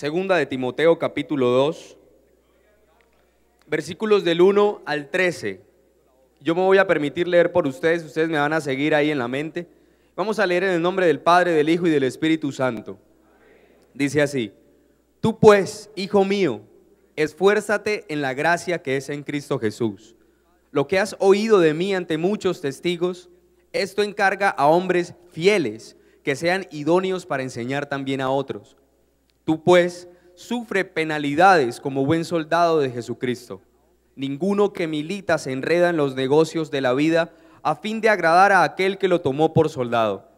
Segunda de Timoteo capítulo 2, versículos del 1 al 13. Yo me voy a permitir leer por ustedes, ustedes me van a seguir ahí en la mente. Vamos a leer en el nombre del Padre, del Hijo y del Espíritu Santo. Dice así, tú pues, hijo mío, esfuérzate en la gracia que es en Cristo Jesús. Lo que has oído de mí ante muchos testigos, esto encarga a hombres fieles que sean idóneos para enseñar también a otros. Tú pues sufre penalidades como buen soldado de Jesucristo. Ninguno que milita se enreda en los negocios de la vida a fin de agradar a aquel que lo tomó por soldado.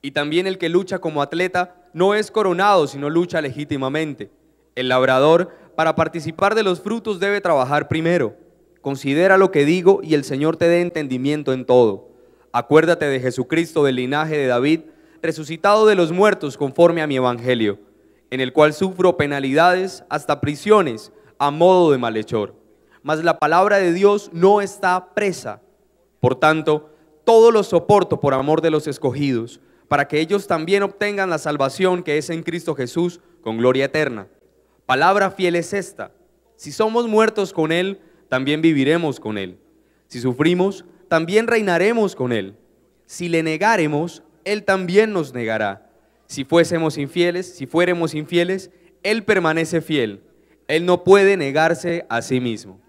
Y también el que lucha como atleta no es coronado, sino lucha legítimamente. El labrador, para participar de los frutos, debe trabajar primero. Considera lo que digo y el Señor te dé entendimiento en todo. Acuérdate de Jesucristo del linaje de David, resucitado de los muertos conforme a mi evangelio en el cual sufro penalidades hasta prisiones a modo de malhechor. Mas la palabra de Dios no está presa. Por tanto, todo lo soporto por amor de los escogidos, para que ellos también obtengan la salvación que es en Cristo Jesús con gloria eterna. Palabra fiel es esta. Si somos muertos con Él, también viviremos con Él. Si sufrimos, también reinaremos con Él. Si le negaremos, Él también nos negará. Si fuésemos infieles, si fuéramos infieles, Él permanece fiel. Él no puede negarse a sí mismo.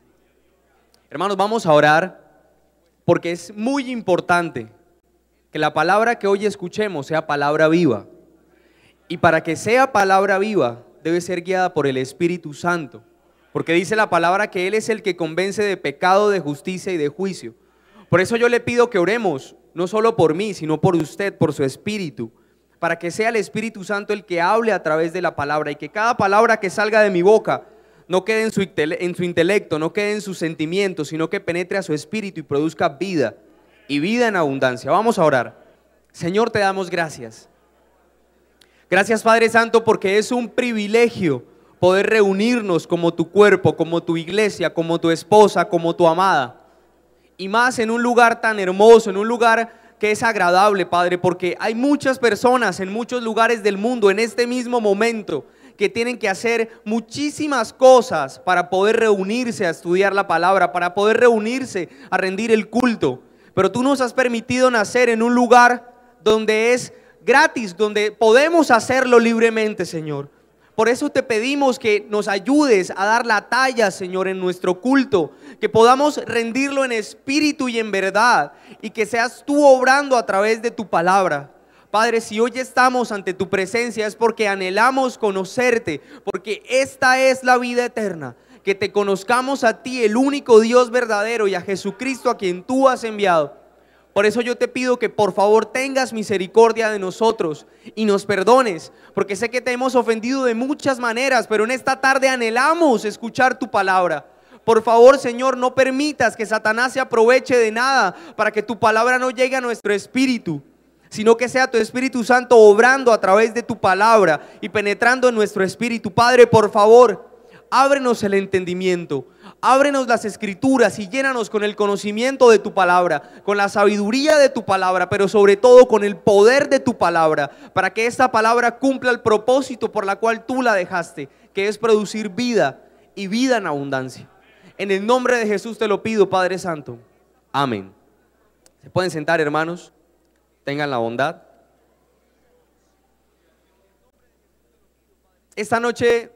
Hermanos, vamos a orar porque es muy importante que la palabra que hoy escuchemos sea palabra viva. Y para que sea palabra viva, debe ser guiada por el Espíritu Santo. Porque dice la palabra que Él es el que convence de pecado, de justicia y de juicio. Por eso yo le pido que oremos, no solo por mí, sino por usted, por su Espíritu para que sea el Espíritu Santo el que hable a través de la palabra y que cada palabra que salga de mi boca no quede en su, intelecto, no quede en sus sentimientos, sino que penetre a su espíritu y produzca vida y vida en abundancia. Vamos a orar. Señor, te damos gracias. Gracias Padre Santo porque es un privilegio poder reunirnos como tu cuerpo, como tu iglesia, como tu esposa, como tu amada. Y más en un lugar tan hermoso, en un lugar que es agradable, Padre, porque hay muchas personas en muchos lugares del mundo en este mismo momento que tienen que hacer muchísimas cosas para poder reunirse a estudiar la palabra, para poder reunirse a rendir el culto. Pero tú nos has permitido nacer en un lugar donde es gratis, donde podemos hacerlo libremente, Señor. Por eso te pedimos que nos ayudes a dar la talla, Señor, en nuestro culto, que podamos rendirlo en espíritu y en verdad, y que seas tú obrando a través de tu palabra. Padre, si hoy estamos ante tu presencia es porque anhelamos conocerte, porque esta es la vida eterna, que te conozcamos a ti, el único Dios verdadero, y a Jesucristo a quien tú has enviado por eso yo te pido que por favor tengas misericordia de nosotros y nos perdones, porque sé que te hemos ofendido de muchas maneras, pero en esta tarde anhelamos escuchar tu palabra. Por favor, Señor, no permitas que Satanás se aproveche de nada para que tu palabra no llegue a nuestro espíritu, sino que sea tu Espíritu Santo obrando a través de tu palabra y penetrando en nuestro espíritu. Padre, por favor, ábrenos el entendimiento Ábrenos las escrituras y llénanos con el conocimiento de tu palabra, con la sabiduría de tu palabra, pero sobre todo con el poder de tu palabra, para que esta palabra cumpla el propósito por la cual tú la dejaste, que es producir vida y vida en abundancia. En el nombre de Jesús te lo pido, Padre Santo. Amén. Se pueden sentar, hermanos. Tengan la bondad. Esta noche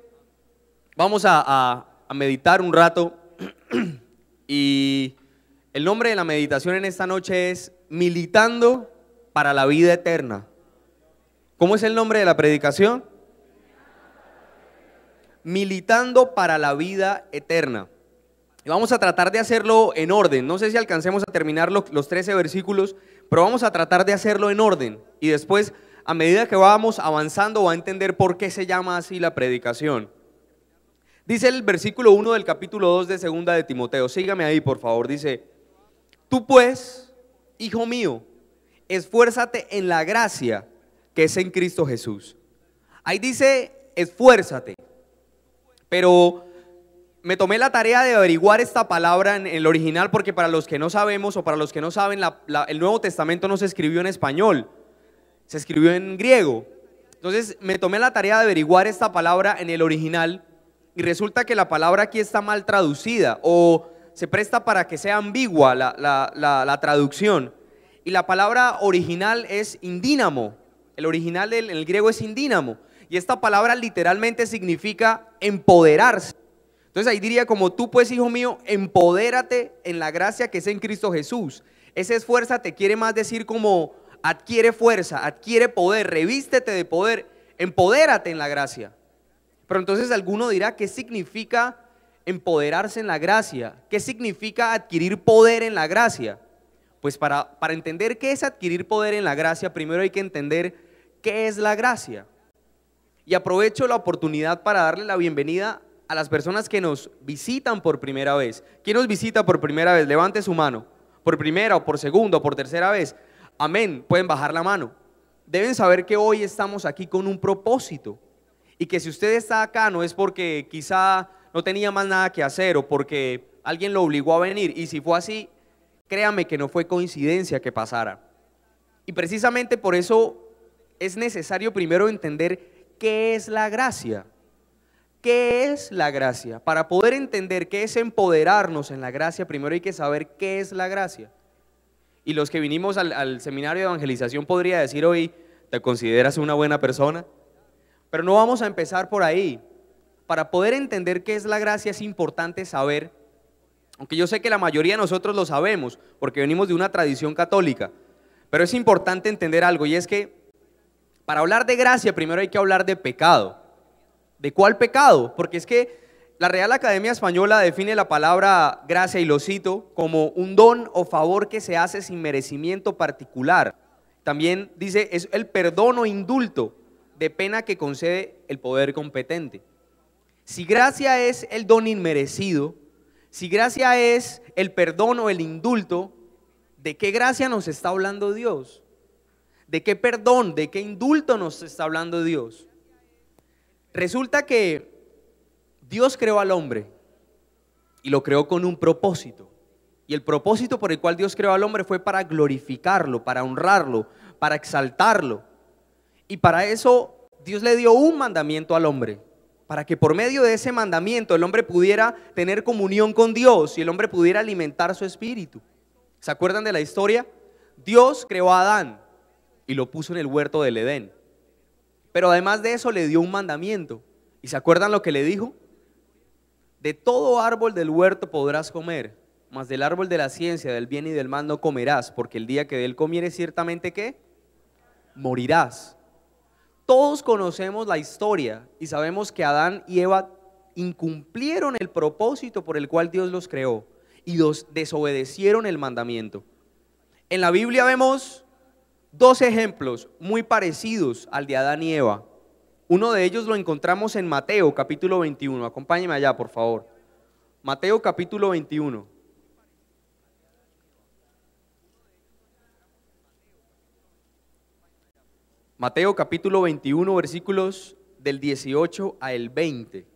vamos a, a meditar un rato y el nombre de la meditación en esta noche es Militando para la vida eterna. ¿Cómo es el nombre de la predicación? Militando para la vida eterna. Y vamos a tratar de hacerlo en orden. No sé si alcancemos a terminar los 13 versículos, pero vamos a tratar de hacerlo en orden. Y después, a medida que vamos avanzando, va a entender por qué se llama así la predicación. Dice el versículo 1 del capítulo 2 de segunda de Timoteo. Sígame ahí, por favor. Dice, tú pues, hijo mío, esfuérzate en la gracia que es en Cristo Jesús. Ahí dice, esfuérzate. Pero me tomé la tarea de averiguar esta palabra en el original porque para los que no sabemos o para los que no saben, el Nuevo Testamento no se escribió en español, se escribió en griego. Entonces me tomé la tarea de averiguar esta palabra en el original y resulta que la palabra aquí está mal traducida o se presta para que sea ambigua la, traducción. Y la palabra original es indínamo. El original en el griego es indínamo. Y esta palabra literalmente significa empoderarse. Entonces ahí diría como tú pues, hijo mío, empodérate en la gracia que es en Cristo Jesús. Ese te quiere más decir como adquiere fuerza, adquiere poder, revístete de poder, empodérate en la gracia. Pero entonces alguno dirá, ¿qué significa empoderarse en la gracia? ¿Qué significa adquirir poder en la gracia? Pues para, para entender qué es adquirir poder en la gracia, primero hay que entender qué es la gracia. Y aprovecho la oportunidad para darle la bienvenida a las personas que nos visitan por primera vez. ¿Quién nos visita por primera vez? Levante su mano. Por primera o por segunda o por tercera vez. Amén. Pueden bajar la mano. Deben saber que hoy estamos aquí con un propósito. Y que si usted está acá no es porque quizá no tenía más nada que hacer o porque alguien lo obligó a venir. Y si fue así, créame que no fue coincidencia que pasara. Y precisamente por eso es necesario primero entender qué es la gracia. ¿Qué es la gracia? Para poder entender qué es empoderarnos en la gracia, primero hay que saber qué es la gracia. Y los que vinimos al, al seminario de evangelización podría decir hoy, ¿te consideras una buena persona? Pero no vamos a empezar por ahí. Para poder entender qué es la gracia es importante saber, aunque yo sé que la mayoría de nosotros lo sabemos, porque venimos de una tradición católica, pero es importante entender algo y es que para hablar de gracia primero hay que hablar de pecado. ¿De cuál pecado? Porque es que la Real Academia Española define la palabra gracia, y lo cito, como un don o favor que se hace sin merecimiento particular. También dice, es el perdón o indulto de pena que concede el poder competente. Si gracia es el don inmerecido, si gracia es el perdón o el indulto, ¿de qué gracia nos está hablando Dios? ¿De qué perdón, de qué indulto nos está hablando Dios? Resulta que Dios creó al hombre y lo creó con un propósito. Y el propósito por el cual Dios creó al hombre fue para glorificarlo, para honrarlo, para exaltarlo. Y para eso Dios le dio un mandamiento al hombre, para que por medio de ese mandamiento el hombre pudiera tener comunión con Dios y el hombre pudiera alimentar su espíritu. ¿Se acuerdan de la historia? Dios creó a Adán y lo puso en el huerto del Edén. Pero además de eso le dio un mandamiento. ¿Y se acuerdan lo que le dijo? De todo árbol del huerto podrás comer, mas del árbol de la ciencia, del bien y del mal no comerás, porque el día que de él comiere ciertamente qué? Morirás. Todos conocemos la historia y sabemos que Adán y Eva incumplieron el propósito por el cual Dios los creó y desobedecieron el mandamiento. En la Biblia vemos dos ejemplos muy parecidos al de Adán y Eva. Uno de ellos lo encontramos en Mateo capítulo 21. Acompáñeme allá, por favor. Mateo capítulo 21. Mateo capítulo 21, versículos del 18 al 20.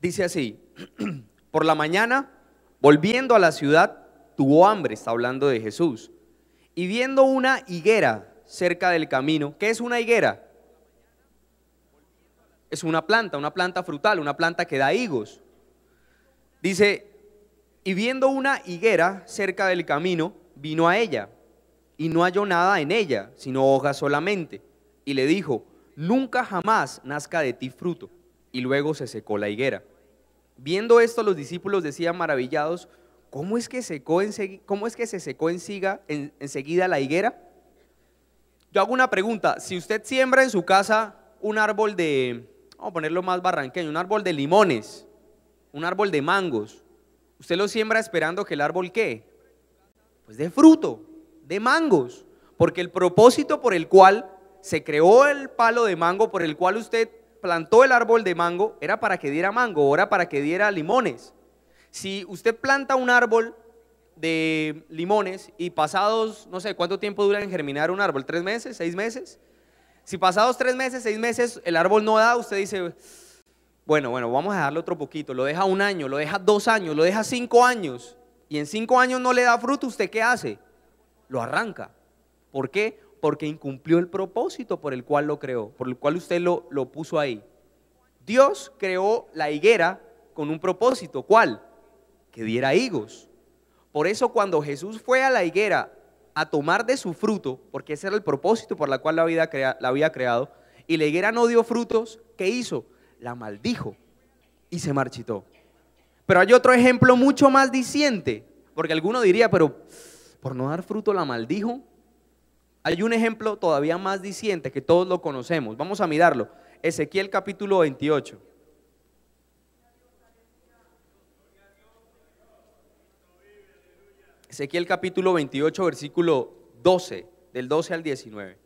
Dice así, por la mañana, volviendo a la ciudad, tuvo hambre, está hablando de Jesús, y viendo una higuera cerca del camino, ¿qué es una higuera? Es una planta, una planta frutal, una planta que da higos. Dice, y viendo una higuera cerca del camino, vino a ella y no halló nada en ella, sino hojas solamente. Y le dijo, nunca jamás nazca de ti fruto. Y luego se secó la higuera. Viendo esto, los discípulos decían maravillados, ¿cómo es que, secó en, se secó enseguida la higuera? Yo hago una pregunta, si usted siembra en su casa un árbol de, vamos a ponerlo más barranqueño, un árbol de limones, un árbol de mangos, usted lo siembra esperando que el árbol qué? Pues de fruto, de mangos, porque el propósito por el cual se creó el palo de mango, por el cual usted plantó el árbol de mango, era para que diera mango, era para que diera limones. Si usted planta un árbol de limones y pasados, no sé, ¿cuánto tiempo dura en germinar un árbol? ¿Tres meses? ¿Seis meses? Si pasados tres meses, seis meses, el árbol no da, usted dice, bueno, bueno, vamos a darle otro poquito, lo deja un año, lo deja dos años, lo deja cinco años, y en cinco años no le da fruto, ¿usted qué hace? lo arranca. ¿Por qué? Porque incumplió el propósito por el cual lo creó, por el cual usted lo, lo puso ahí. Dios creó la higuera con un propósito. ¿Cuál? Que diera higos. Por eso cuando Jesús fue a la higuera a tomar de su fruto, porque ese era el propósito por el cual la, vida la había creado, y la higuera no dio frutos, ¿qué hizo? La maldijo y se marchitó. Pero hay otro ejemplo mucho más diciente, porque alguno diría, pero por no dar fruto la maldijo. Hay un ejemplo todavía más diciente que todos lo conocemos. Vamos a mirarlo. Ezequiel capítulo 28. Ezequiel capítulo 28, versículo 12, del 12 al 19.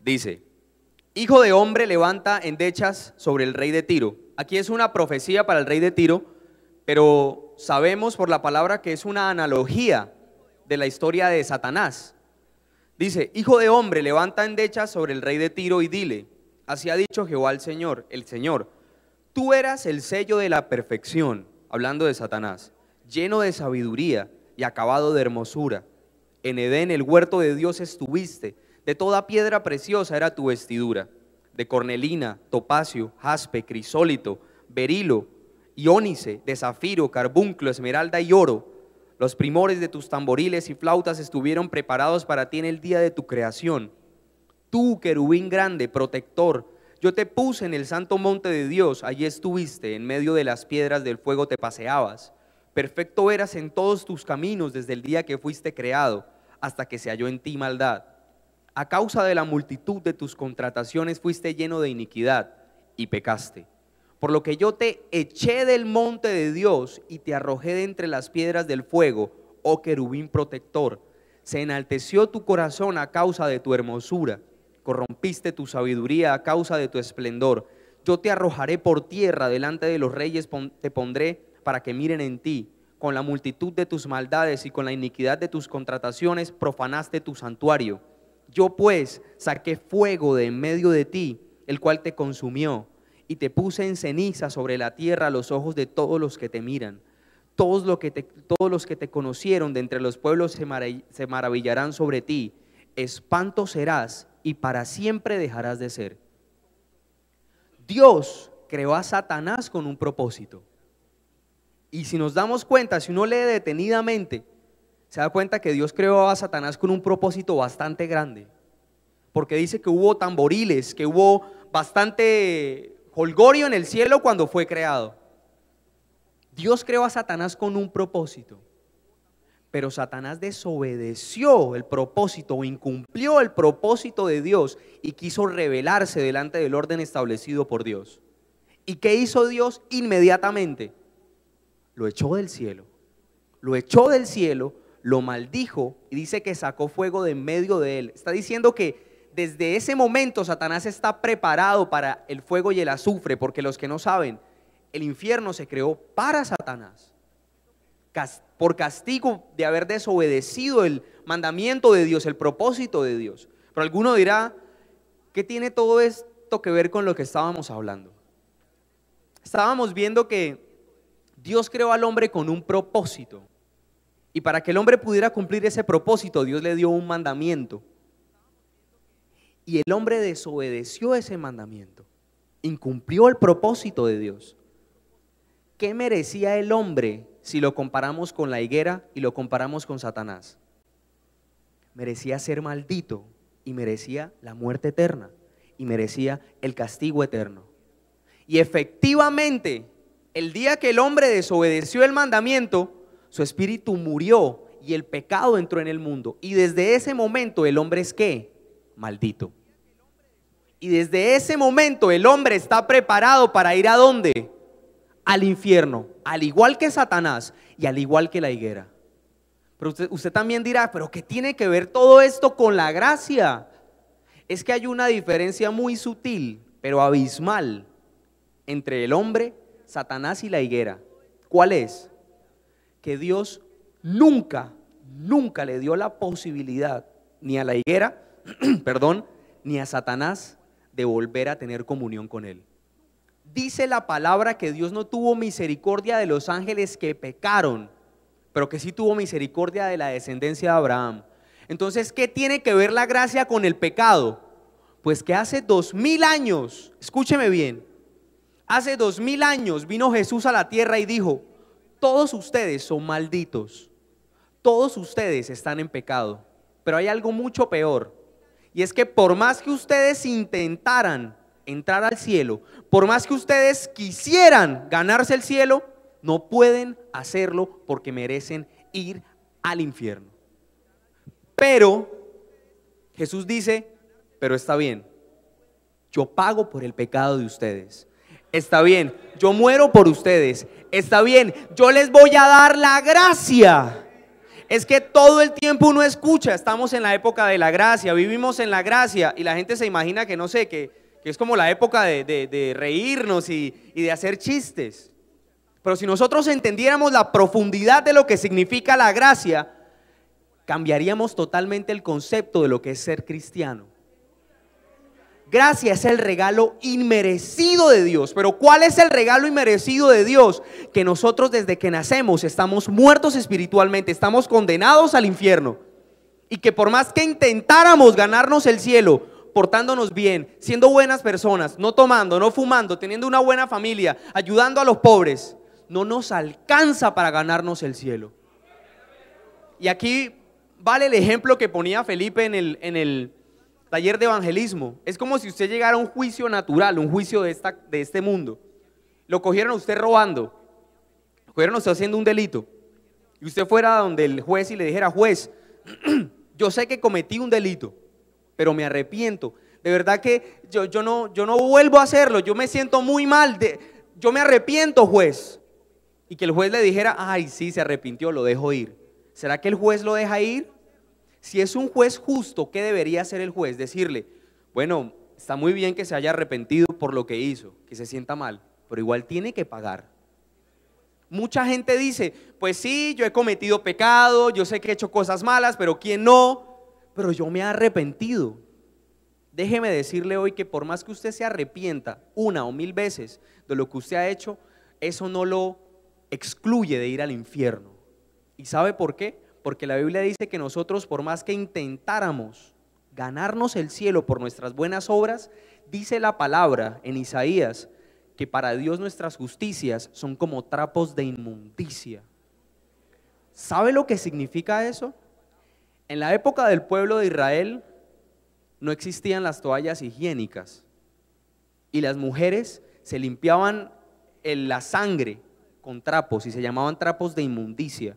Dice, Hijo de hombre, levanta endechas sobre el rey de Tiro. Aquí es una profecía para el rey de Tiro, pero sabemos por la palabra que es una analogía de la historia de Satanás. Dice, hijo de hombre, levanta endechas sobre el rey de Tiro y dile, así ha dicho Jehová el Señor, el Señor, tú eras el sello de la perfección, hablando de Satanás, lleno de sabiduría y acabado de hermosura. En Edén, el huerto de Dios, estuviste de toda piedra preciosa era tu vestidura, de cornelina, topacio, jaspe, crisólito, berilo, iónice, de zafiro, carbunclo, esmeralda y oro. Los primores de tus tamboriles y flautas estuvieron preparados para ti en el día de tu creación. Tú, querubín grande, protector, yo te puse en el santo monte de Dios, allí estuviste, en medio de las piedras del fuego te paseabas. Perfecto eras en todos tus caminos desde el día que fuiste creado hasta que se halló en ti maldad. A causa de la multitud de tus contrataciones fuiste lleno de iniquidad y pecaste. Por lo que yo te eché del monte de Dios y te arrojé de entre las piedras del fuego, oh querubín protector. Se enalteció tu corazón a causa de tu hermosura. Corrompiste tu sabiduría a causa de tu esplendor. Yo te arrojaré por tierra delante de los reyes, te pondré para que miren en ti. Con la multitud de tus maldades y con la iniquidad de tus contrataciones profanaste tu santuario yo pues saqué fuego de en medio de ti, el cual te consumió, y te puse en ceniza sobre la tierra a los ojos de todos los que te miran. Todos, que todos los que te conocieron de entre los pueblos se, se maravillarán sobre ti. Espanto serás y para siempre dejarás de ser. Dios creó a Satanás con un propósito. Y si nos damos cuenta, si uno lee detenidamente, se da cuenta que Dios creó a Satanás con un propósito bastante grande. Porque dice que hubo tamboriles, que hubo bastante holgorio en el cielo cuando fue creado. Dios creó a Satanás con un propósito. Pero Satanás desobedeció el propósito o incumplió el propósito de Dios y quiso rebelarse delante del orden establecido por Dios. ¿Y qué hizo Dios inmediatamente? Lo echó del cielo. Lo echó del cielo lo maldijo y dice que sacó fuego de en medio de él. Está diciendo que desde ese momento Satanás está preparado para el fuego y el azufre, porque los que no saben, el infierno se creó para Satanás, por castigo de haber desobedecido el mandamiento de Dios, el propósito de Dios. Pero alguno dirá, ¿qué tiene todo esto que ver con lo que estábamos hablando? Estábamos viendo que Dios creó al hombre con un propósito. Y para que el hombre pudiera cumplir ese propósito, Dios le dio un mandamiento. Y el hombre desobedeció ese mandamiento, incumplió el propósito de Dios. ¿Qué merecía el hombre si lo comparamos con la higuera y lo comparamos con Satanás? Merecía ser maldito y merecía la muerte eterna y merecía el castigo eterno. Y efectivamente, el día que el hombre desobedeció el mandamiento, su espíritu murió y el pecado entró en el mundo. Y desde ese momento el hombre es qué? Maldito. Y desde ese momento el hombre está preparado para ir a dónde? Al infierno, al igual que Satanás y al igual que la higuera. Pero usted, usted también dirá, pero ¿qué tiene que ver todo esto con la gracia? Es que hay una diferencia muy sutil, pero abismal, entre el hombre, Satanás y la higuera. ¿Cuál es? que Dios nunca, nunca le dio la posibilidad ni a la higuera, perdón, ni a Satanás de volver a tener comunión con él. Dice la palabra que Dios no tuvo misericordia de los ángeles que pecaron, pero que sí tuvo misericordia de la descendencia de Abraham. Entonces, ¿qué tiene que ver la gracia con el pecado? Pues que hace dos mil años, escúcheme bien, hace dos mil años vino Jesús a la tierra y dijo, todos ustedes son malditos. Todos ustedes están en pecado. Pero hay algo mucho peor. Y es que por más que ustedes intentaran entrar al cielo, por más que ustedes quisieran ganarse el cielo, no pueden hacerlo porque merecen ir al infierno. Pero Jesús dice, pero está bien, yo pago por el pecado de ustedes está bien, yo muero por ustedes, está bien, yo les voy a dar la gracia. Es que todo el tiempo uno escucha, estamos en la época de la gracia, vivimos en la gracia y la gente se imagina que no sé, que, es como la época de, reírnos y de hacer chistes. Pero si nosotros entendiéramos la profundidad de lo que significa la gracia, cambiaríamos totalmente el concepto de lo que es ser cristiano. Gracia es el regalo inmerecido de Dios. Pero ¿cuál es el regalo inmerecido de Dios? Que nosotros desde que nacemos estamos muertos espiritualmente, estamos condenados al infierno. Y que por más que intentáramos ganarnos el cielo, portándonos bien, siendo buenas personas, no tomando, no fumando, teniendo una buena familia, ayudando a los pobres, no nos alcanza para ganarnos el cielo. Y aquí vale el ejemplo que ponía Felipe en el, en el taller de evangelismo. Es como si usted llegara a un juicio natural, un juicio de, esta, de este mundo. Lo cogieron a usted robando, lo cogieron a usted haciendo un delito. Y usted fuera donde el juez y le dijera, juez, yo sé que cometí un delito, pero me arrepiento. De verdad que yo, yo, no, yo no vuelvo a hacerlo, yo me siento muy mal, yo me arrepiento, juez. Y que el juez le dijera, ay, sí, se arrepintió, lo dejo ir. ¿Será que el juez lo deja ir? Si es un juez justo, ¿qué debería hacer el juez? Decirle, bueno, está muy bien que se haya arrepentido por lo que hizo, que se sienta mal, pero igual tiene que pagar. Mucha gente dice, pues sí, yo he cometido pecado, yo sé que he hecho cosas malas, pero ¿quién no? Pero yo me he arrepentido. Déjeme decirle hoy que por más que usted se arrepienta una o mil veces de lo que usted ha hecho, eso no lo excluye de ir al infierno. ¿Y sabe por qué? porque la Biblia dice que nosotros, por más que intentáramos ganarnos el cielo por nuestras buenas obras, dice la palabra en Isaías que para Dios nuestras justicias son como trapos de inmundicia. ¿Sabe lo que significa eso? En la época del pueblo de Israel no existían las toallas higiénicas y las mujeres se limpiaban en la sangre con trapos y se llamaban trapos de inmundicia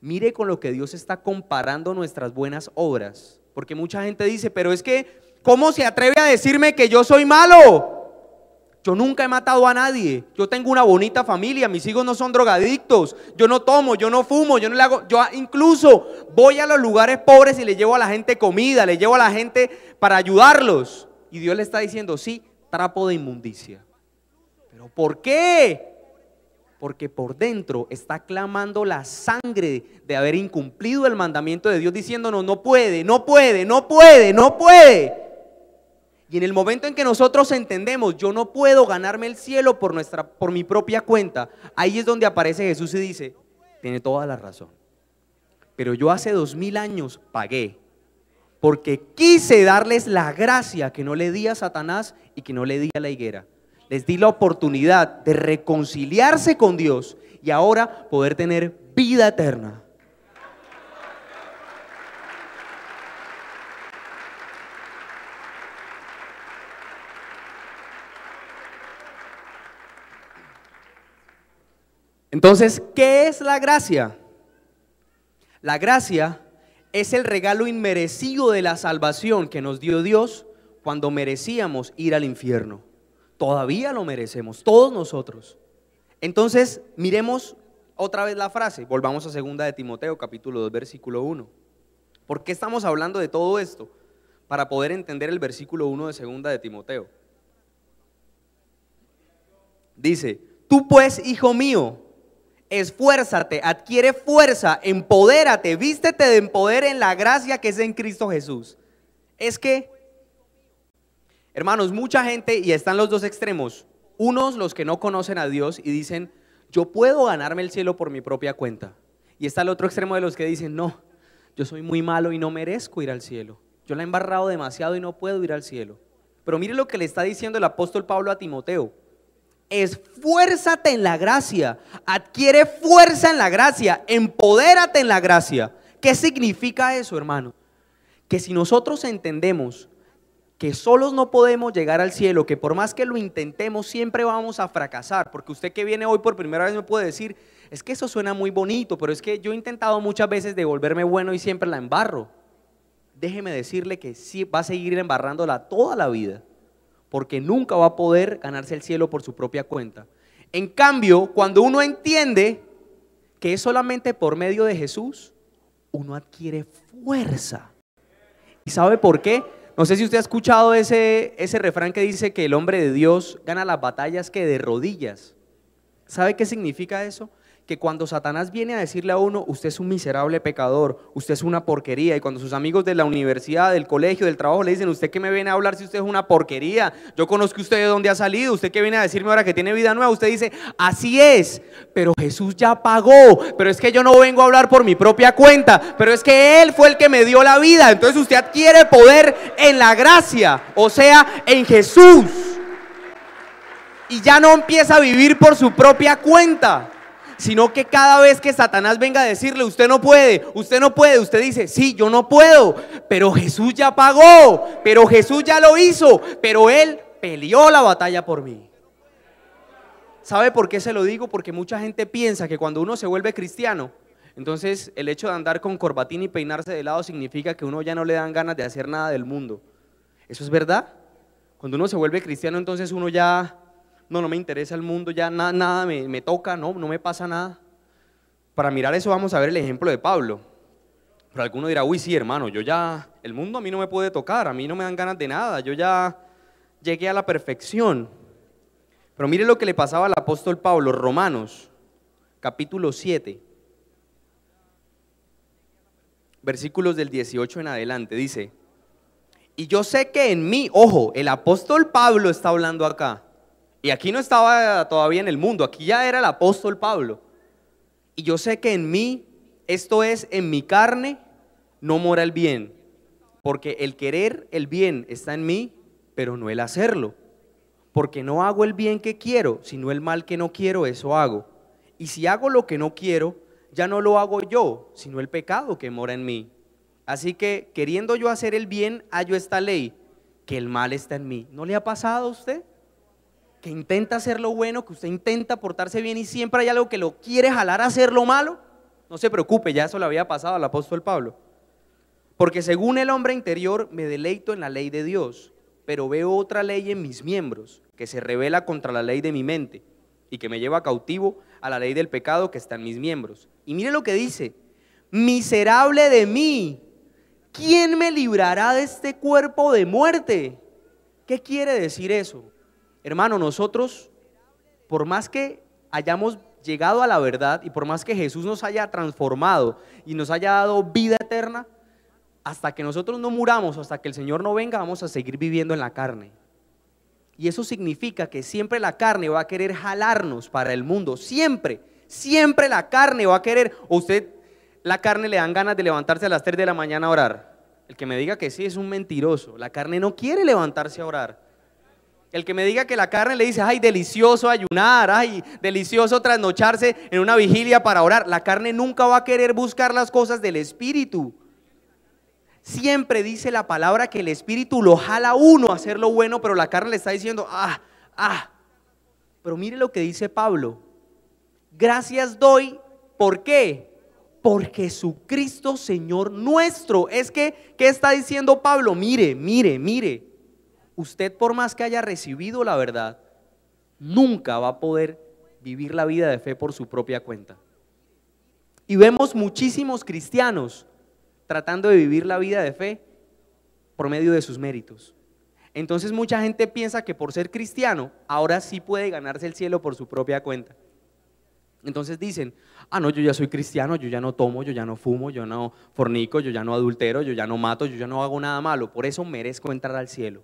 mire con lo que Dios está comparando nuestras buenas obras. Porque mucha gente dice, pero es que, ¿cómo se atreve a decirme que yo soy malo? Yo nunca he matado a nadie. Yo tengo una bonita familia. Mis hijos no son drogadictos. Yo no tomo, yo no fumo, yo no le hago. Yo incluso voy a los lugares pobres y le llevo a la gente comida, le llevo a la gente para ayudarlos. Y Dios le está diciendo, sí, trapo de inmundicia. ¿Pero por qué? porque por dentro está clamando la sangre de haber incumplido el mandamiento de Dios diciéndonos, no puede, no puede, no puede, no puede. Y en el momento en que nosotros entendemos, yo no puedo ganarme el cielo por, nuestra, por mi propia cuenta, ahí es donde aparece Jesús y dice, tiene toda la razón. Pero yo hace dos mil años pagué, porque quise darles la gracia que no le di a Satanás y que no le di a la higuera les di la oportunidad de reconciliarse con Dios y ahora poder tener vida eterna. Entonces, ¿qué es la gracia? La gracia es el regalo inmerecido de la salvación que nos dio Dios cuando merecíamos ir al infierno. Todavía lo merecemos, todos nosotros. Entonces, miremos otra vez la frase. Volvamos a segunda de Timoteo, capítulo 2, versículo 1. ¿Por qué estamos hablando de todo esto? Para poder entender el versículo 1 de segunda de Timoteo. Dice, tú pues, hijo mío, esfuérzate, adquiere fuerza, empodérate, vístete de empoder en la gracia que es en Cristo Jesús. Es que Hermanos, mucha gente, y están los dos extremos, unos los que no conocen a Dios y dicen, yo puedo ganarme el cielo por mi propia cuenta. Y está el otro extremo de los que dicen, no, yo soy muy malo y no merezco ir al cielo. Yo la he embarrado demasiado y no puedo ir al cielo. Pero mire lo que le está diciendo el apóstol Pablo a Timoteo. Esfuérzate en la gracia, adquiere fuerza en la gracia, empodérate en la gracia. ¿Qué significa eso, hermano? Que si nosotros entendemos que solos no podemos llegar al cielo, que por más que lo intentemos siempre vamos a fracasar, porque usted que viene hoy por primera vez me puede decir, es que eso suena muy bonito, pero es que yo he intentado muchas veces devolverme bueno y siempre la embarro. Déjeme decirle que sí va a seguir embarrándola toda la vida, porque nunca va a poder ganarse el cielo por su propia cuenta. En cambio, cuando uno entiende que es solamente por medio de Jesús, uno adquiere fuerza. ¿Y sabe por qué? No sé si usted ha escuchado ese, ese refrán que dice que el hombre de Dios gana las batallas que de rodillas. ¿Sabe qué significa eso? que cuando Satanás viene a decirle a uno, usted es un miserable pecador, usted es una porquería, y cuando sus amigos de la universidad, del colegio, del trabajo le dicen, usted que me viene a hablar si usted es una porquería, yo conozco usted de dónde ha salido, usted que viene a decirme ahora que tiene vida nueva, usted dice, así es, pero Jesús ya pagó, pero es que yo no vengo a hablar por mi propia cuenta, pero es que Él fue el que me dio la vida, entonces usted adquiere poder en la gracia, o sea, en Jesús. Y ya no empieza a vivir por su propia cuenta sino que cada vez que Satanás venga a decirle, usted no puede, usted no puede, usted dice, sí, yo no puedo, pero Jesús ya pagó, pero Jesús ya lo hizo, pero Él peleó la batalla por mí. ¿Sabe por qué se lo digo? Porque mucha gente piensa que cuando uno se vuelve cristiano, entonces el hecho de andar con corbatín y peinarse de lado significa que uno ya no le dan ganas de hacer nada del mundo. ¿Eso es verdad? Cuando uno se vuelve cristiano, entonces uno ya no, no me interesa el mundo, ya nada me, toca, no, no me pasa nada. Para mirar eso vamos a ver el ejemplo de Pablo. Pero alguno dirá, uy, sí, hermano, yo ya, el mundo a mí no me puede tocar, a mí no me dan ganas de nada, yo ya llegué a la perfección. Pero mire lo que le pasaba al apóstol Pablo, Romanos, capítulo 7, versículos del 18 en adelante, dice, y yo sé que en mí, ojo, el apóstol Pablo está hablando acá, y aquí no estaba todavía en el mundo, aquí ya era el apóstol Pablo. Y yo sé que en mí, esto es, en mi carne, no mora el bien. Porque el querer el bien está en mí, pero no el hacerlo. Porque no hago el bien que quiero, sino el mal que no quiero, eso hago. Y si hago lo que no quiero, ya no lo hago yo, sino el pecado que mora en mí. Así que, queriendo yo hacer el bien, hallo esta ley, que el mal está en mí. ¿No le ha pasado a usted? que intenta hacer lo bueno, que usted intenta portarse bien y siempre hay algo que lo quiere jalar a hacer lo malo, no se preocupe, ya eso le había pasado al apóstol Pablo. Porque según el hombre interior me deleito en la ley de Dios, pero veo otra ley en mis miembros que se revela contra la ley de mi mente y que me lleva cautivo a la ley del pecado que está en mis miembros. Y mire lo que dice, miserable de mí, ¿quién me librará de este cuerpo de muerte? ¿Qué quiere decir eso? Hermano, nosotros, por más que hayamos llegado a la verdad y por más que Jesús nos haya transformado y nos haya dado vida eterna, hasta que nosotros no muramos, hasta que el Señor no venga, vamos a seguir viviendo en la carne. Y eso significa que siempre la carne va a querer jalarnos para el mundo, siempre, siempre la carne va a querer, o usted la carne le dan ganas de levantarse a las 3 de la mañana a orar. El que me diga que sí es un mentiroso, la carne no quiere levantarse a orar. El que me diga que la carne le dice, ay, delicioso ayunar, ay, delicioso trasnocharse en una vigilia para orar, la carne nunca va a querer buscar las cosas del Espíritu. Siempre dice la palabra que el Espíritu lo jala uno a hacer lo bueno, pero la carne le está diciendo, ah, ah. Pero mire lo que dice Pablo. Gracias doy, ¿por qué? por Jesucristo Señor nuestro. Es que, ¿qué está diciendo Pablo? Mire, mire, mire usted por más que haya recibido la verdad, nunca va a poder vivir la vida de fe por su propia cuenta. Y vemos muchísimos cristianos tratando de vivir la vida de fe por medio de sus méritos. Entonces mucha gente piensa que por ser cristiano, ahora sí puede ganarse el cielo por su propia cuenta. Entonces dicen, ah, no, yo ya soy cristiano, yo ya no tomo, yo ya no fumo, yo no fornico, yo ya no adultero, yo ya no mato, yo ya no hago nada malo, por eso merezco entrar al cielo.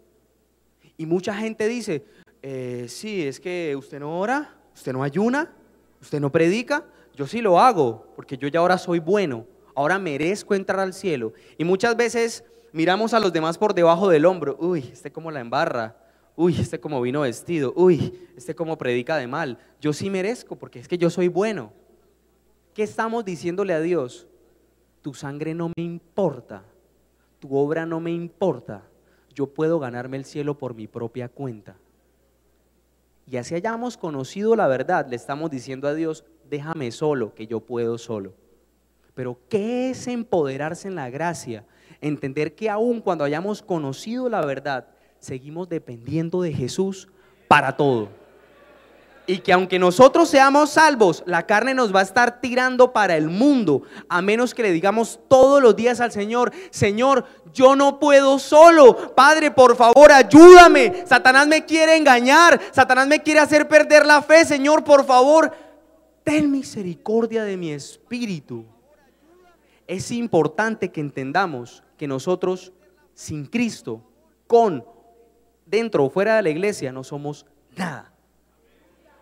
Y mucha gente dice, eh, sí, es que usted no ora, usted no ayuna, usted no predica, yo sí lo hago, porque yo ya ahora soy bueno, ahora merezco entrar al cielo. Y muchas veces miramos a los demás por debajo del hombro, uy, este como la embarra, uy, este como vino vestido, uy, este como predica de mal, yo sí merezco, porque es que yo soy bueno. ¿Qué estamos diciéndole a Dios? Tu sangre no me importa, tu obra no me importa yo puedo ganarme el cielo por mi propia cuenta. Y así hayamos conocido la verdad, le estamos diciendo a Dios, déjame solo, que yo puedo solo. Pero ¿qué es empoderarse en la gracia? Entender que aun cuando hayamos conocido la verdad, seguimos dependiendo de Jesús para todo. Y que aunque nosotros seamos salvos, la carne nos va a estar tirando para el mundo, a menos que le digamos todos los días al Señor, Señor, yo no puedo solo, Padre, por favor, ayúdame, Satanás me quiere engañar, Satanás me quiere hacer perder la fe, Señor, por favor, ten misericordia de mi espíritu. Es importante que entendamos que nosotros sin Cristo, con, dentro o fuera de la iglesia, no somos nada.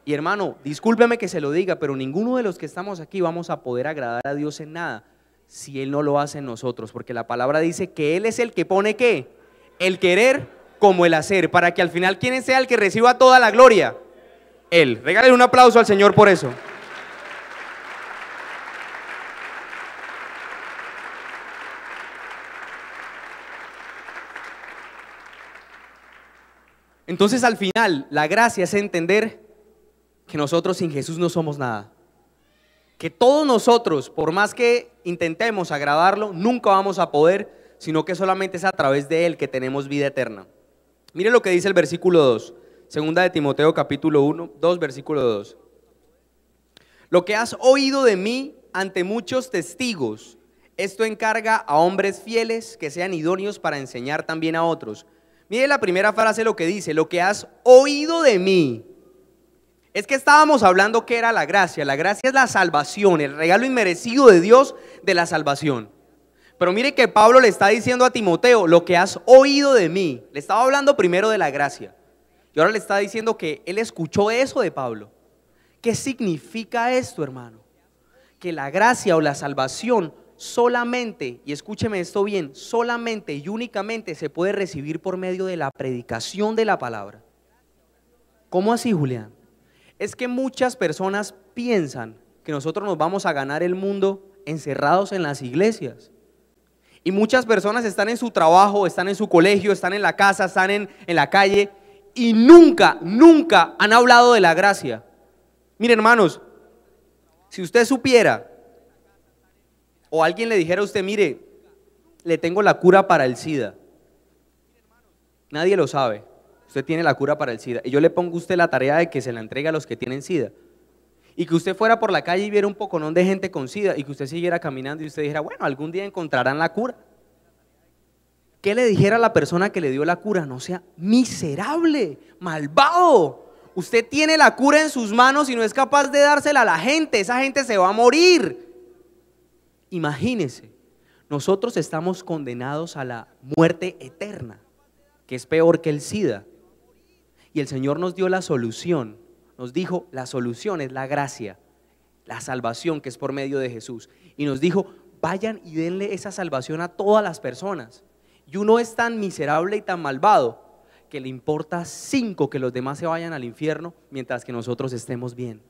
Y hermano, discúlpeme que se lo diga, pero ninguno de los que estamos aquí vamos a poder agradar a Dios en nada si Él no lo hace en nosotros, porque la palabra dice que Él es el que pone qué? El querer como el hacer, para que al final ¿quién sea el que reciba toda la gloria, Él. Regálenle un aplauso al Señor por eso. Entonces al final, la gracia es entender que nosotros sin Jesús no somos nada. Que todos nosotros, por más que intentemos agradarlo, nunca vamos a poder, sino que solamente es a través de Él que tenemos vida eterna. Mire lo que dice el versículo 2, segunda de Timoteo capítulo 1, 2, versículo 2. Lo que has oído de mí ante muchos testigos, esto encarga a hombres fieles que sean idóneos para enseñar también a otros. Mire la primera frase lo que dice, lo que has oído de mí es que estábamos hablando que era la gracia. La gracia es la salvación, el regalo inmerecido de Dios de la salvación. Pero mire que Pablo le está diciendo a Timoteo, lo que has oído de mí. Le estaba hablando primero de la gracia. Y ahora le está diciendo que él escuchó eso de Pablo. ¿Qué significa esto, hermano? Que la gracia o la salvación solamente, y escúcheme esto bien, solamente y únicamente se puede recibir por medio de la predicación de la palabra. ¿Cómo así, Julián? es que muchas personas piensan que nosotros nos vamos a ganar el mundo encerrados en las iglesias. Y muchas personas están en su trabajo, están en su colegio, están en la casa, están en, la calle y nunca, nunca han hablado de la gracia. mire hermanos, si usted supiera o alguien le dijera a usted, mire, le tengo la cura para el SIDA, nadie lo sabe usted tiene la cura para el SIDA, y yo le pongo a usted la tarea de que se la entregue a los que tienen SIDA, y que usted fuera por la calle y viera un poconón de gente con SIDA, y que usted siguiera caminando y usted dijera, bueno, algún día encontrarán la cura. ¿Qué le dijera a la persona que le dio la cura? No sea miserable, malvado. Usted tiene la cura en sus manos y no es capaz de dársela a la gente. Esa gente se va a morir. Imagínese, nosotros estamos condenados a la muerte eterna, que es peor que el SIDA. Y el Señor nos dio la solución, nos dijo, la solución es la gracia, la salvación que es por medio de Jesús. Y nos dijo, vayan y denle esa salvación a todas las personas. Y uno es tan miserable y tan malvado que le importa cinco que los demás se vayan al infierno mientras que nosotros estemos bien.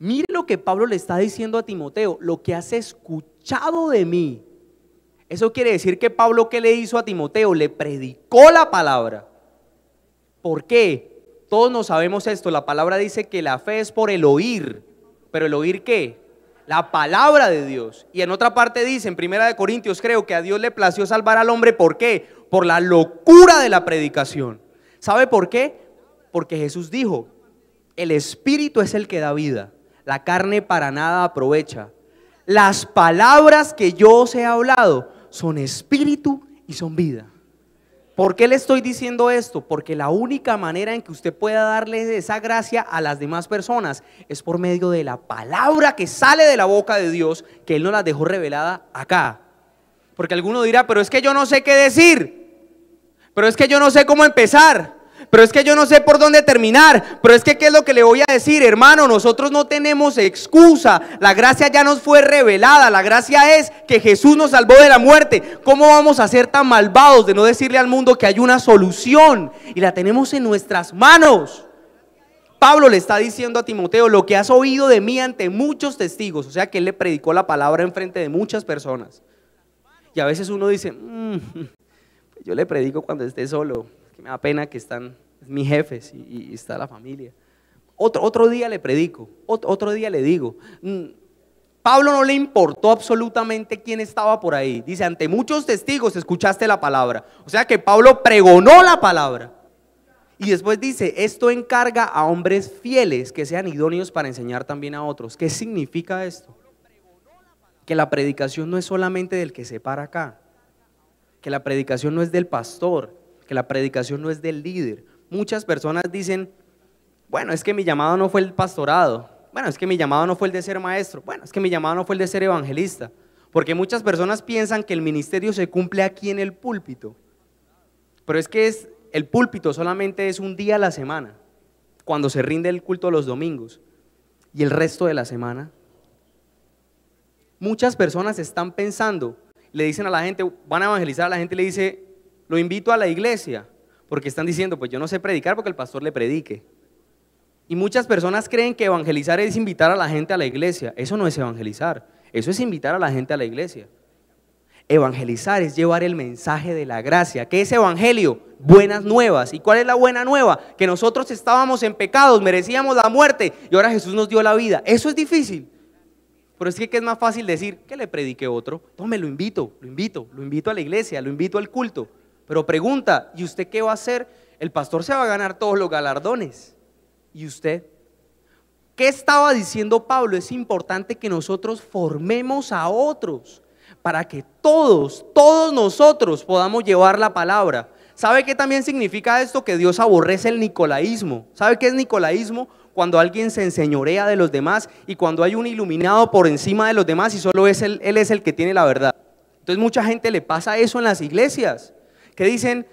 Mire lo que Pablo le está diciendo a Timoteo, lo que has escuchado de mí. Eso quiere decir que Pablo, ¿qué le hizo a Timoteo? Le predicó la palabra. ¿Por qué? Todos nos sabemos esto. La palabra dice que la fe es por el oír. ¿Pero el oír qué? La palabra de Dios. Y en otra parte dice, en Primera de Corintios, creo que a Dios le plació salvar al hombre. ¿Por qué? Por la locura de la predicación. ¿Sabe por qué? Porque Jesús dijo, el espíritu es el que da vida. La carne para nada aprovecha. Las palabras que yo os he hablado son espíritu y son vida. ¿Por qué le estoy diciendo esto? Porque la única manera en que usted pueda darle esa gracia a las demás personas es por medio de la palabra que sale de la boca de Dios, que Él no la dejó revelada acá. Porque alguno dirá, pero es que yo no sé qué decir, pero es que yo no sé cómo empezar, pero es que yo no sé por dónde terminar, pero es que qué es lo que le voy a decir, hermano, nosotros no tenemos excusa, la gracia ya nos fue revelada, la gracia es que Jesús nos salvó de la muerte, ¿cómo vamos a ser tan malvados de no decirle al mundo que hay una solución y la tenemos en nuestras manos? Pablo le está diciendo a Timoteo lo que has oído de mí ante muchos testigos, o sea que él le predicó la palabra en frente de muchas personas. Y a veces uno dice, mm, yo le predico cuando esté solo me da pena que están mis jefes y, está la familia. Otro, otro día le predico, otro, otro día le digo. Mm, Pablo no le importó absolutamente quién estaba por ahí. Dice, ante muchos testigos escuchaste la palabra. O sea que Pablo pregonó la palabra. Y después dice, esto encarga a hombres fieles que sean idóneos para enseñar también a otros. ¿Qué significa esto? Que la predicación no es solamente del que se para acá, que la predicación no es del pastor, que la predicación no es del líder. Muchas personas dicen, bueno, es que mi llamado no fue el pastorado, bueno, es que mi llamado no fue el de ser maestro, bueno, es que mi llamado no fue el de ser evangelista, porque muchas personas piensan que el ministerio se cumple aquí en el púlpito, pero es que es, el púlpito solamente es un día a la semana, cuando se rinde el culto los domingos, y el resto de la semana. Muchas personas están pensando, le dicen a la gente, van a evangelizar a la gente le dice, lo invito a la iglesia, porque están diciendo, pues yo no sé predicar porque el pastor le predique. Y muchas personas creen que evangelizar es invitar a la gente a la iglesia. Eso no es evangelizar, eso es invitar a la gente a la iglesia. Evangelizar es llevar el mensaje de la gracia. ¿Qué es evangelio? Buenas nuevas. ¿Y cuál es la buena nueva? Que nosotros estábamos en pecados, merecíamos la muerte y ahora Jesús nos dio la vida. Eso es difícil. Pero es que es más fácil decir que le predique otro. No, me lo invito, lo invito, lo invito a la iglesia, lo invito al culto. Pero pregunta, ¿y usted qué va a hacer? El pastor se va a ganar todos los galardones. ¿Y usted? ¿Qué estaba diciendo Pablo? Es importante que nosotros formemos a otros para que todos, todos nosotros podamos llevar la palabra. ¿Sabe qué también significa esto? Que Dios aborrece el nicolaísmo. ¿Sabe qué es nicolaísmo? Cuando alguien se enseñorea de los demás y cuando hay un iluminado por encima de los demás y solo es él, él es el que tiene la verdad. Entonces mucha gente le pasa eso en las iglesias que dicen,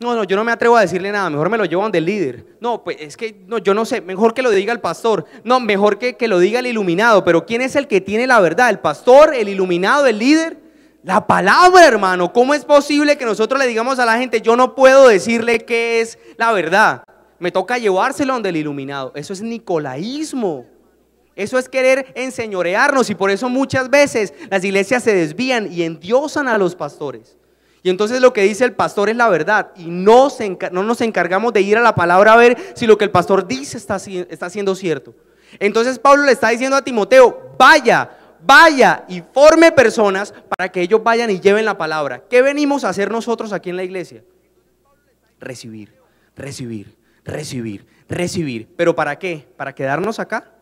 no, no, yo no me atrevo a decirle nada, mejor me lo llevo donde el líder. No, pues es que no, yo no sé, mejor que lo diga el pastor. No, mejor que, que lo diga el iluminado. Pero ¿quién es el que tiene la verdad? ¿El pastor, el iluminado, el líder? La palabra, hermano. ¿Cómo es posible que nosotros le digamos a la gente, yo no puedo decirle qué es la verdad? Me toca llevárselo donde el iluminado. Eso es nicolaísmo. Eso es querer enseñorearnos y por eso muchas veces las iglesias se desvían y endiosan a los pastores. Y entonces lo que dice el pastor es la verdad y no, no nos encargamos de ir a la palabra a ver si lo que el pastor dice está, está siendo cierto. Entonces Pablo le está diciendo a Timoteo, vaya, vaya y forme personas para que ellos vayan y lleven la palabra. ¿Qué venimos a hacer nosotros aquí en la iglesia? Recibir, recibir, recibir, recibir. ¿Pero para qué? ¿Para quedarnos acá?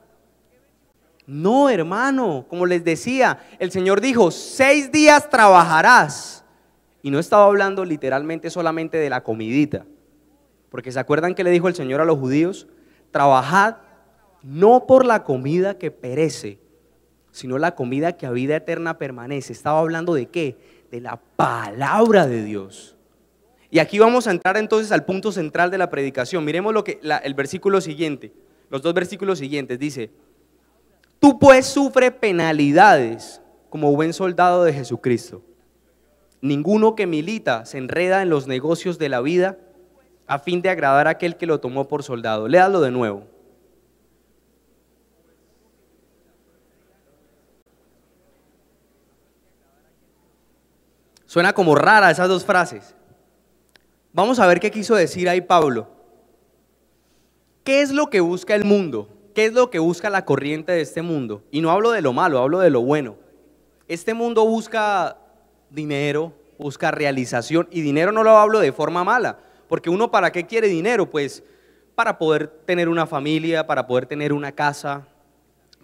No, hermano, como les decía, el Señor dijo, seis días trabajarás y no estaba hablando literalmente solamente de la comidita, porque se acuerdan que le dijo el Señor a los judíos, trabajad no por la comida que perece, sino la comida que a vida eterna permanece. Estaba hablando de qué? De la palabra de Dios. Y aquí vamos a entrar entonces al punto central de la predicación. Miremos lo que el versículo siguiente, los dos versículos siguientes dice, tú pues sufre penalidades como buen soldado de Jesucristo. Ninguno que milita se enreda en los negocios de la vida a fin de agradar a aquel que lo tomó por soldado. Léalo de nuevo. Suena como rara esas dos frases. Vamos a ver qué quiso decir ahí Pablo. ¿Qué es lo que busca el mundo? ¿Qué es lo que busca la corriente de este mundo? Y no hablo de lo malo, hablo de lo bueno. Este mundo busca dinero, busca realización. Y dinero no lo hablo de forma mala, porque uno para qué quiere dinero? Pues para poder tener una familia, para poder tener una casa,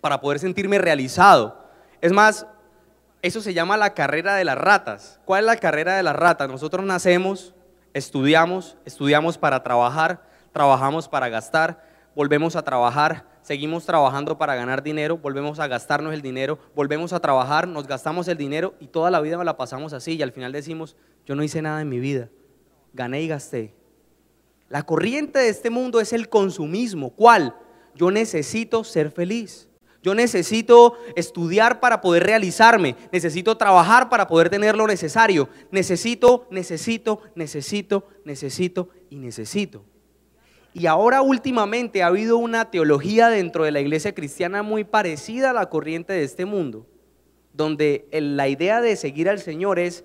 para poder sentirme realizado. Es más, eso se llama la carrera de las ratas. ¿Cuál es la carrera de las ratas? Nosotros nacemos, estudiamos, estudiamos para trabajar, trabajamos para gastar, volvemos a trabajar, seguimos trabajando para ganar dinero, volvemos a gastarnos el dinero, volvemos a trabajar, nos gastamos el dinero y toda la vida me la pasamos así y al final decimos, yo no hice nada en mi vida, gané y gasté. La corriente de este mundo es el consumismo. ¿Cuál? Yo necesito ser feliz. Yo necesito estudiar para poder realizarme. Necesito trabajar para poder tener lo necesario. Necesito, necesito, necesito, necesito y necesito. Y ahora últimamente ha habido una teología dentro de la iglesia cristiana muy parecida a la corriente de este mundo, donde la idea de seguir al Señor es,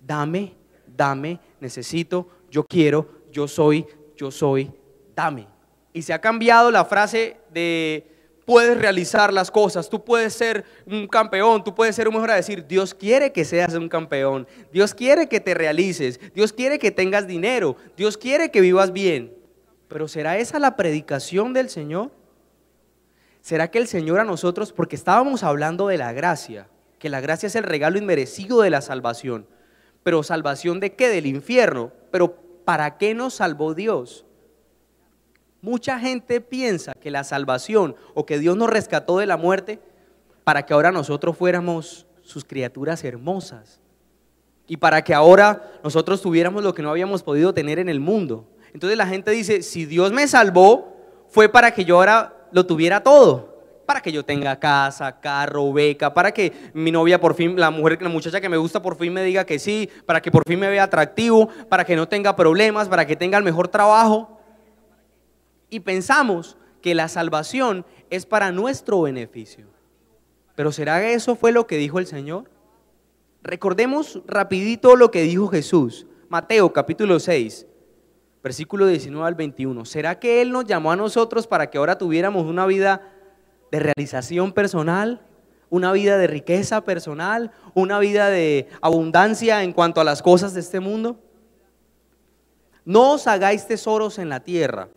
dame, dame, necesito, yo quiero, yo soy, yo soy, dame. Y se ha cambiado la frase de puedes realizar las cosas, tú puedes ser un campeón, tú puedes ser un mejor a decir, Dios quiere que seas un campeón, Dios quiere que te realices, Dios quiere que tengas dinero, Dios quiere que vivas bien. Pero ¿será esa la predicación del Señor? ¿Será que el Señor a nosotros, porque estábamos hablando de la gracia, que la gracia es el regalo inmerecido de la salvación, pero salvación de qué? Del infierno. Pero ¿para qué nos salvó Dios? Mucha gente piensa que la salvación o que Dios nos rescató de la muerte para que ahora nosotros fuéramos sus criaturas hermosas y para que ahora nosotros tuviéramos lo que no habíamos podido tener en el mundo. Entonces la gente dice, si Dios me salvó, fue para que yo ahora lo tuviera todo para que yo tenga casa, carro, beca, para que mi novia por fin, la mujer, la muchacha que me gusta por fin me diga que sí, para que por fin me vea atractivo, para que no tenga problemas, para que tenga el mejor trabajo. Y pensamos que la salvación es para nuestro beneficio. Pero ¿será que eso fue lo que dijo el Señor? Recordemos rapidito lo que dijo Jesús. Mateo capítulo 6, versículo 19 al 21. ¿Será que Él nos llamó a nosotros para que ahora tuviéramos una vida de realización personal? ¿Una vida de riqueza personal? ¿Una vida de abundancia en cuanto a las cosas de este mundo? No os hagáis tesoros en la tierra,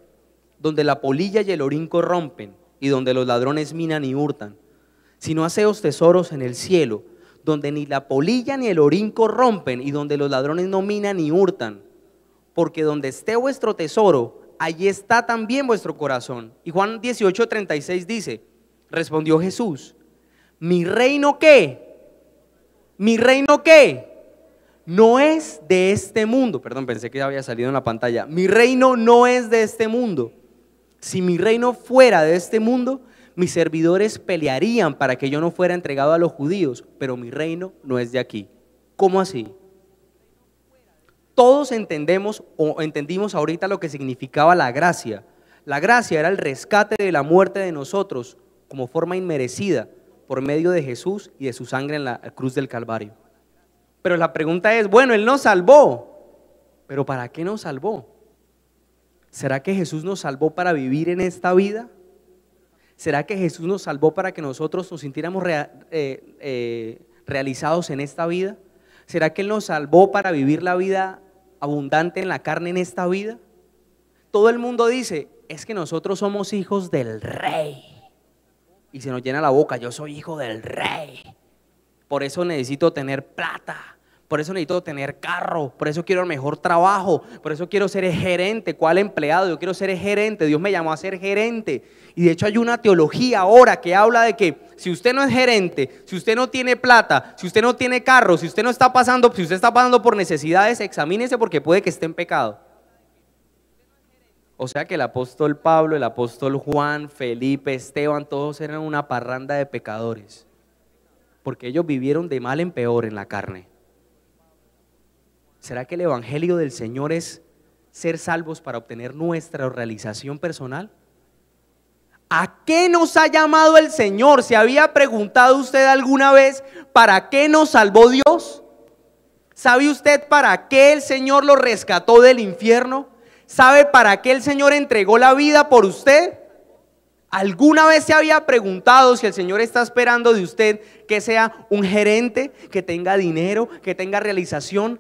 donde la polilla y el orinco corrompen, y donde los ladrones minan y hurtan, sino haceos tesoros en el cielo, donde ni la polilla ni el orín corrompen, y donde los ladrones no minan ni hurtan porque donde esté vuestro tesoro, allí está también vuestro corazón. Y Juan 18.36 dice, respondió Jesús, mi reino qué, mi reino qué, no es de este mundo. Perdón, pensé que ya había salido en la pantalla. Mi reino no es de este mundo. Si mi reino fuera de este mundo, mis servidores pelearían para que yo no fuera entregado a los judíos, pero mi reino no es de aquí. ¿Cómo así? Todos entendemos o entendimos ahorita lo que significaba la gracia. La gracia era el rescate de la muerte de nosotros como forma inmerecida por medio de Jesús y de su sangre en la cruz del Calvario. Pero la pregunta es, bueno, Él nos salvó, pero ¿para qué nos salvó? ¿Será que Jesús nos salvó para vivir en esta vida? ¿Será que Jesús nos salvó para que nosotros nos sintiéramos eh, eh, realizados en esta vida? ¿Será que Él nos salvó para vivir la vida abundante en la carne en esta vida? Todo el mundo dice, es que nosotros somos hijos del rey. Y se nos llena la boca, yo soy hijo del rey. Por eso necesito tener plata por eso necesito tener carro, por eso quiero el mejor trabajo, por eso quiero ser gerente. ¿Cuál empleado? Yo quiero ser gerente, Dios me llamó a ser gerente. Y de hecho hay una teología ahora que habla de que si usted no es gerente, si usted no tiene plata, si usted no tiene carro, si usted no está pasando, si usted está pasando por necesidades, examínese porque puede que esté en pecado. O sea que el apóstol Pablo, el apóstol Juan, Felipe, Esteban, todos eran una parranda de pecadores. Porque ellos vivieron de mal en peor en la carne. ¿Será que el Evangelio del Señor es ser salvos para obtener nuestra realización personal? ¿A qué nos ha llamado el Señor? ¿Se había preguntado usted alguna vez para qué nos salvó Dios? ¿Sabe usted para qué el Señor lo rescató del infierno? ¿Sabe para qué el Señor entregó la vida por usted? ¿Alguna vez se había preguntado si el Señor está esperando de usted que sea un gerente, que tenga dinero, que tenga realización?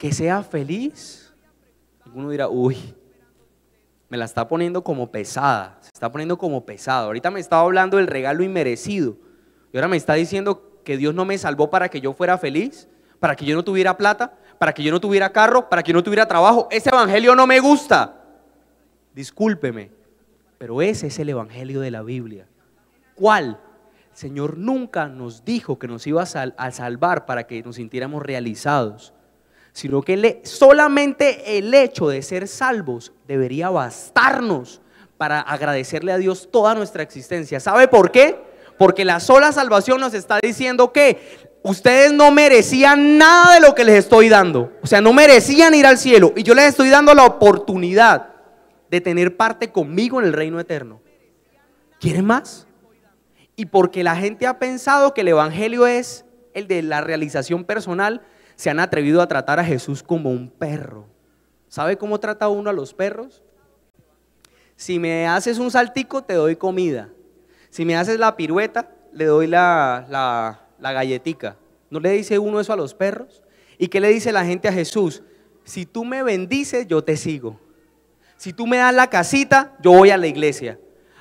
que sea feliz. Uno dirá, uy, me la está poniendo como pesada, se está poniendo como pesado. Ahorita me estaba hablando del regalo inmerecido y ahora me está diciendo que Dios no me salvó para que yo fuera feliz, para que yo no tuviera plata, para que yo no tuviera carro, para que yo no tuviera trabajo. Ese evangelio no me gusta. Discúlpeme, pero ese es el evangelio de la Biblia. ¿Cuál? El Señor nunca nos dijo que nos iba a salvar para que nos sintiéramos realizados sino que solamente el hecho de ser salvos debería bastarnos para agradecerle a Dios toda nuestra existencia. ¿Sabe por qué? Porque la sola salvación nos está diciendo que ustedes no merecían nada de lo que les estoy dando. O sea, no merecían ir al cielo. Y yo les estoy dando la oportunidad de tener parte conmigo en el reino eterno. ¿Quieren más? Y porque la gente ha pensado que el Evangelio es el de la realización personal, se han atrevido a tratar a Jesús como un perro. ¿Sabe cómo trata uno a los perros? Si me haces un saltico, te doy comida. Si me haces la pirueta, le doy la, la, galletica. ¿No le dice uno eso a los perros? ¿Y qué le dice la gente a Jesús? Si tú me bendices, yo te sigo. Si tú me das la casita, yo voy a la iglesia.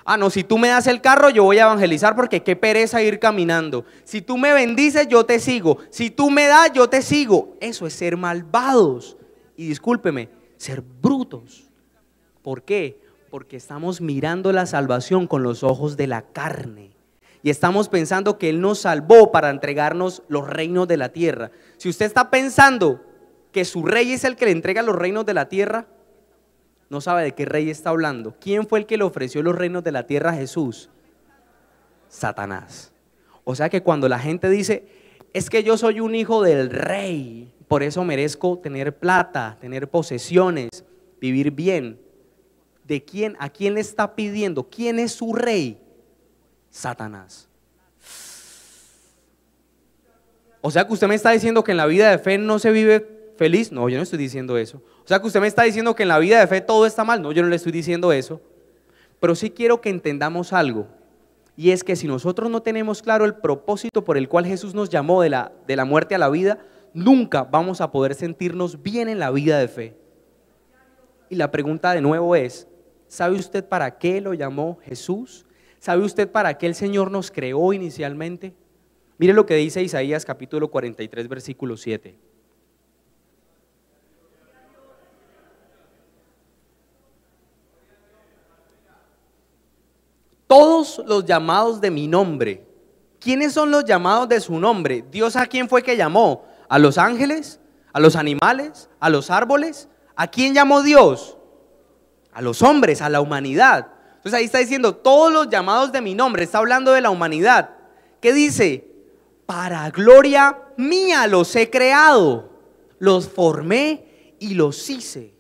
Ah, no, si tú me das el carro, yo voy a evangelizar porque qué pereza ir caminando. Si tú me bendices, yo te sigo. Si tú me das, yo te sigo. Eso es ser malvados. Y discúlpeme, ser brutos. ¿Por qué? Porque estamos mirando la salvación con los ojos de la carne. Y estamos pensando que Él nos salvó para entregarnos los reinos de la tierra. Si usted está pensando que su rey es el que le entrega los reinos de la tierra, no sabe de qué rey está hablando. ¿Quién fue el que le ofreció los reinos de la tierra a Jesús? Satanás. O sea que cuando la gente dice, es que yo soy un hijo del rey, por eso merezco tener plata, tener posesiones, vivir bien. ¿De quién? ¿A quién le está pidiendo? ¿Quién es su rey? Satanás. O sea que usted me está diciendo que en la vida de fe no se vive feliz. No, yo no estoy diciendo eso. O sea que usted me está diciendo que en la vida de fe todo está mal. No, yo no le estoy diciendo eso. Pero sí quiero que entendamos algo. Y es que si nosotros no tenemos claro el propósito por el cual Jesús nos llamó de la, de la muerte a la vida, nunca vamos a poder sentirnos bien en la vida de fe. Y la pregunta de nuevo es, ¿sabe usted para qué lo llamó Jesús? ¿Sabe usted para qué el Señor nos creó inicialmente? Mire lo que dice Isaías capítulo 43, versículo 7. todos los llamados de mi nombre. ¿Quiénes son los llamados de su nombre? ¿Dios a quién fue que llamó? ¿A los ángeles? ¿A los animales? ¿A los árboles? ¿A quién llamó Dios? A los hombres, a la humanidad. Entonces ahí está diciendo, todos los llamados de mi nombre, está hablando de la humanidad. ¿Qué dice? Para gloria mía los he creado, los formé y los hice.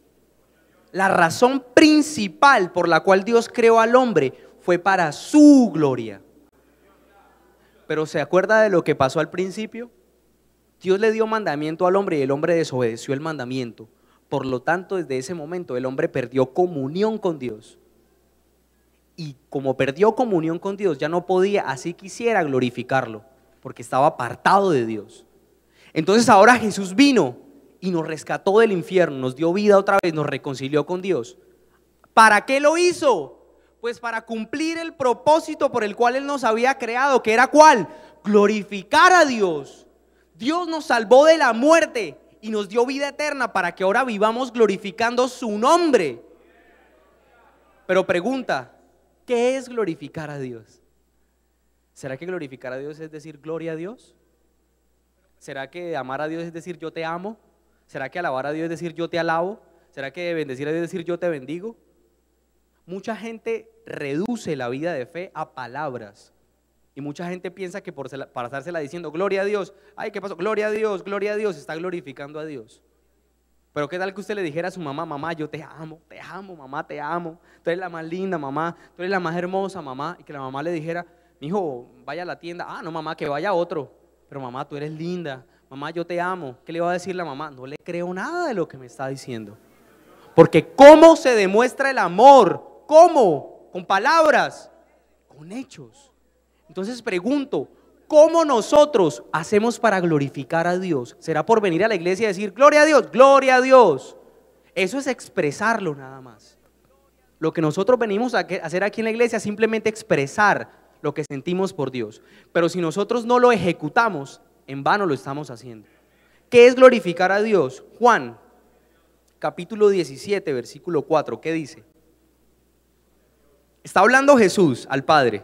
La razón principal por la cual Dios creó al hombre fue para su gloria. Pero ¿se acuerda de lo que pasó al principio? Dios le dio mandamiento al hombre y el hombre desobedeció el mandamiento. Por lo tanto, desde ese momento el hombre perdió comunión con Dios. Y como perdió comunión con Dios, ya no podía, así quisiera glorificarlo, porque estaba apartado de Dios. Entonces ahora Jesús vino y nos rescató del infierno, nos dio vida otra vez, nos reconcilió con Dios. ¿Para qué lo hizo? Pues para cumplir el propósito por el cual Él nos había creado, que era cuál? Glorificar a Dios. Dios nos salvó de la muerte y nos dio vida eterna para que ahora vivamos glorificando su nombre. Pero pregunta, ¿qué es glorificar a Dios? ¿Será que glorificar a Dios es decir gloria a Dios? ¿Será que amar a Dios es decir yo te amo? ¿Será que alabar a Dios es decir yo te alabo? ¿Será que bendecir a Dios es decir yo te bendigo? Mucha gente reduce la vida de fe a palabras. Y mucha gente piensa que por para estársela diciendo, gloria a Dios, ay, ¿qué pasó? Gloria a Dios, gloria a Dios, está glorificando a Dios. Pero qué tal que usted le dijera a su mamá, mamá, yo te amo, te amo, mamá, te amo. Tú eres la más linda, mamá, tú eres la más hermosa, mamá. Y que la mamá le dijera, mi hijo, vaya a la tienda. Ah, no, mamá, que vaya otro. Pero mamá, tú eres linda. Mamá, yo te amo. ¿Qué le va a decir la mamá? No le creo nada de lo que me está diciendo. Porque ¿cómo se demuestra el amor? ¿Cómo? Con palabras, con hechos. Entonces pregunto, ¿cómo nosotros hacemos para glorificar a Dios? ¿Será por venir a la iglesia y decir, gloria a Dios, gloria a Dios? Eso es expresarlo nada más. Lo que nosotros venimos a hacer aquí en la iglesia es simplemente expresar lo que sentimos por Dios. Pero si nosotros no lo ejecutamos, en vano lo estamos haciendo. ¿Qué es glorificar a Dios? Juan, capítulo 17, versículo 4, ¿qué dice? Está hablando Jesús al Padre.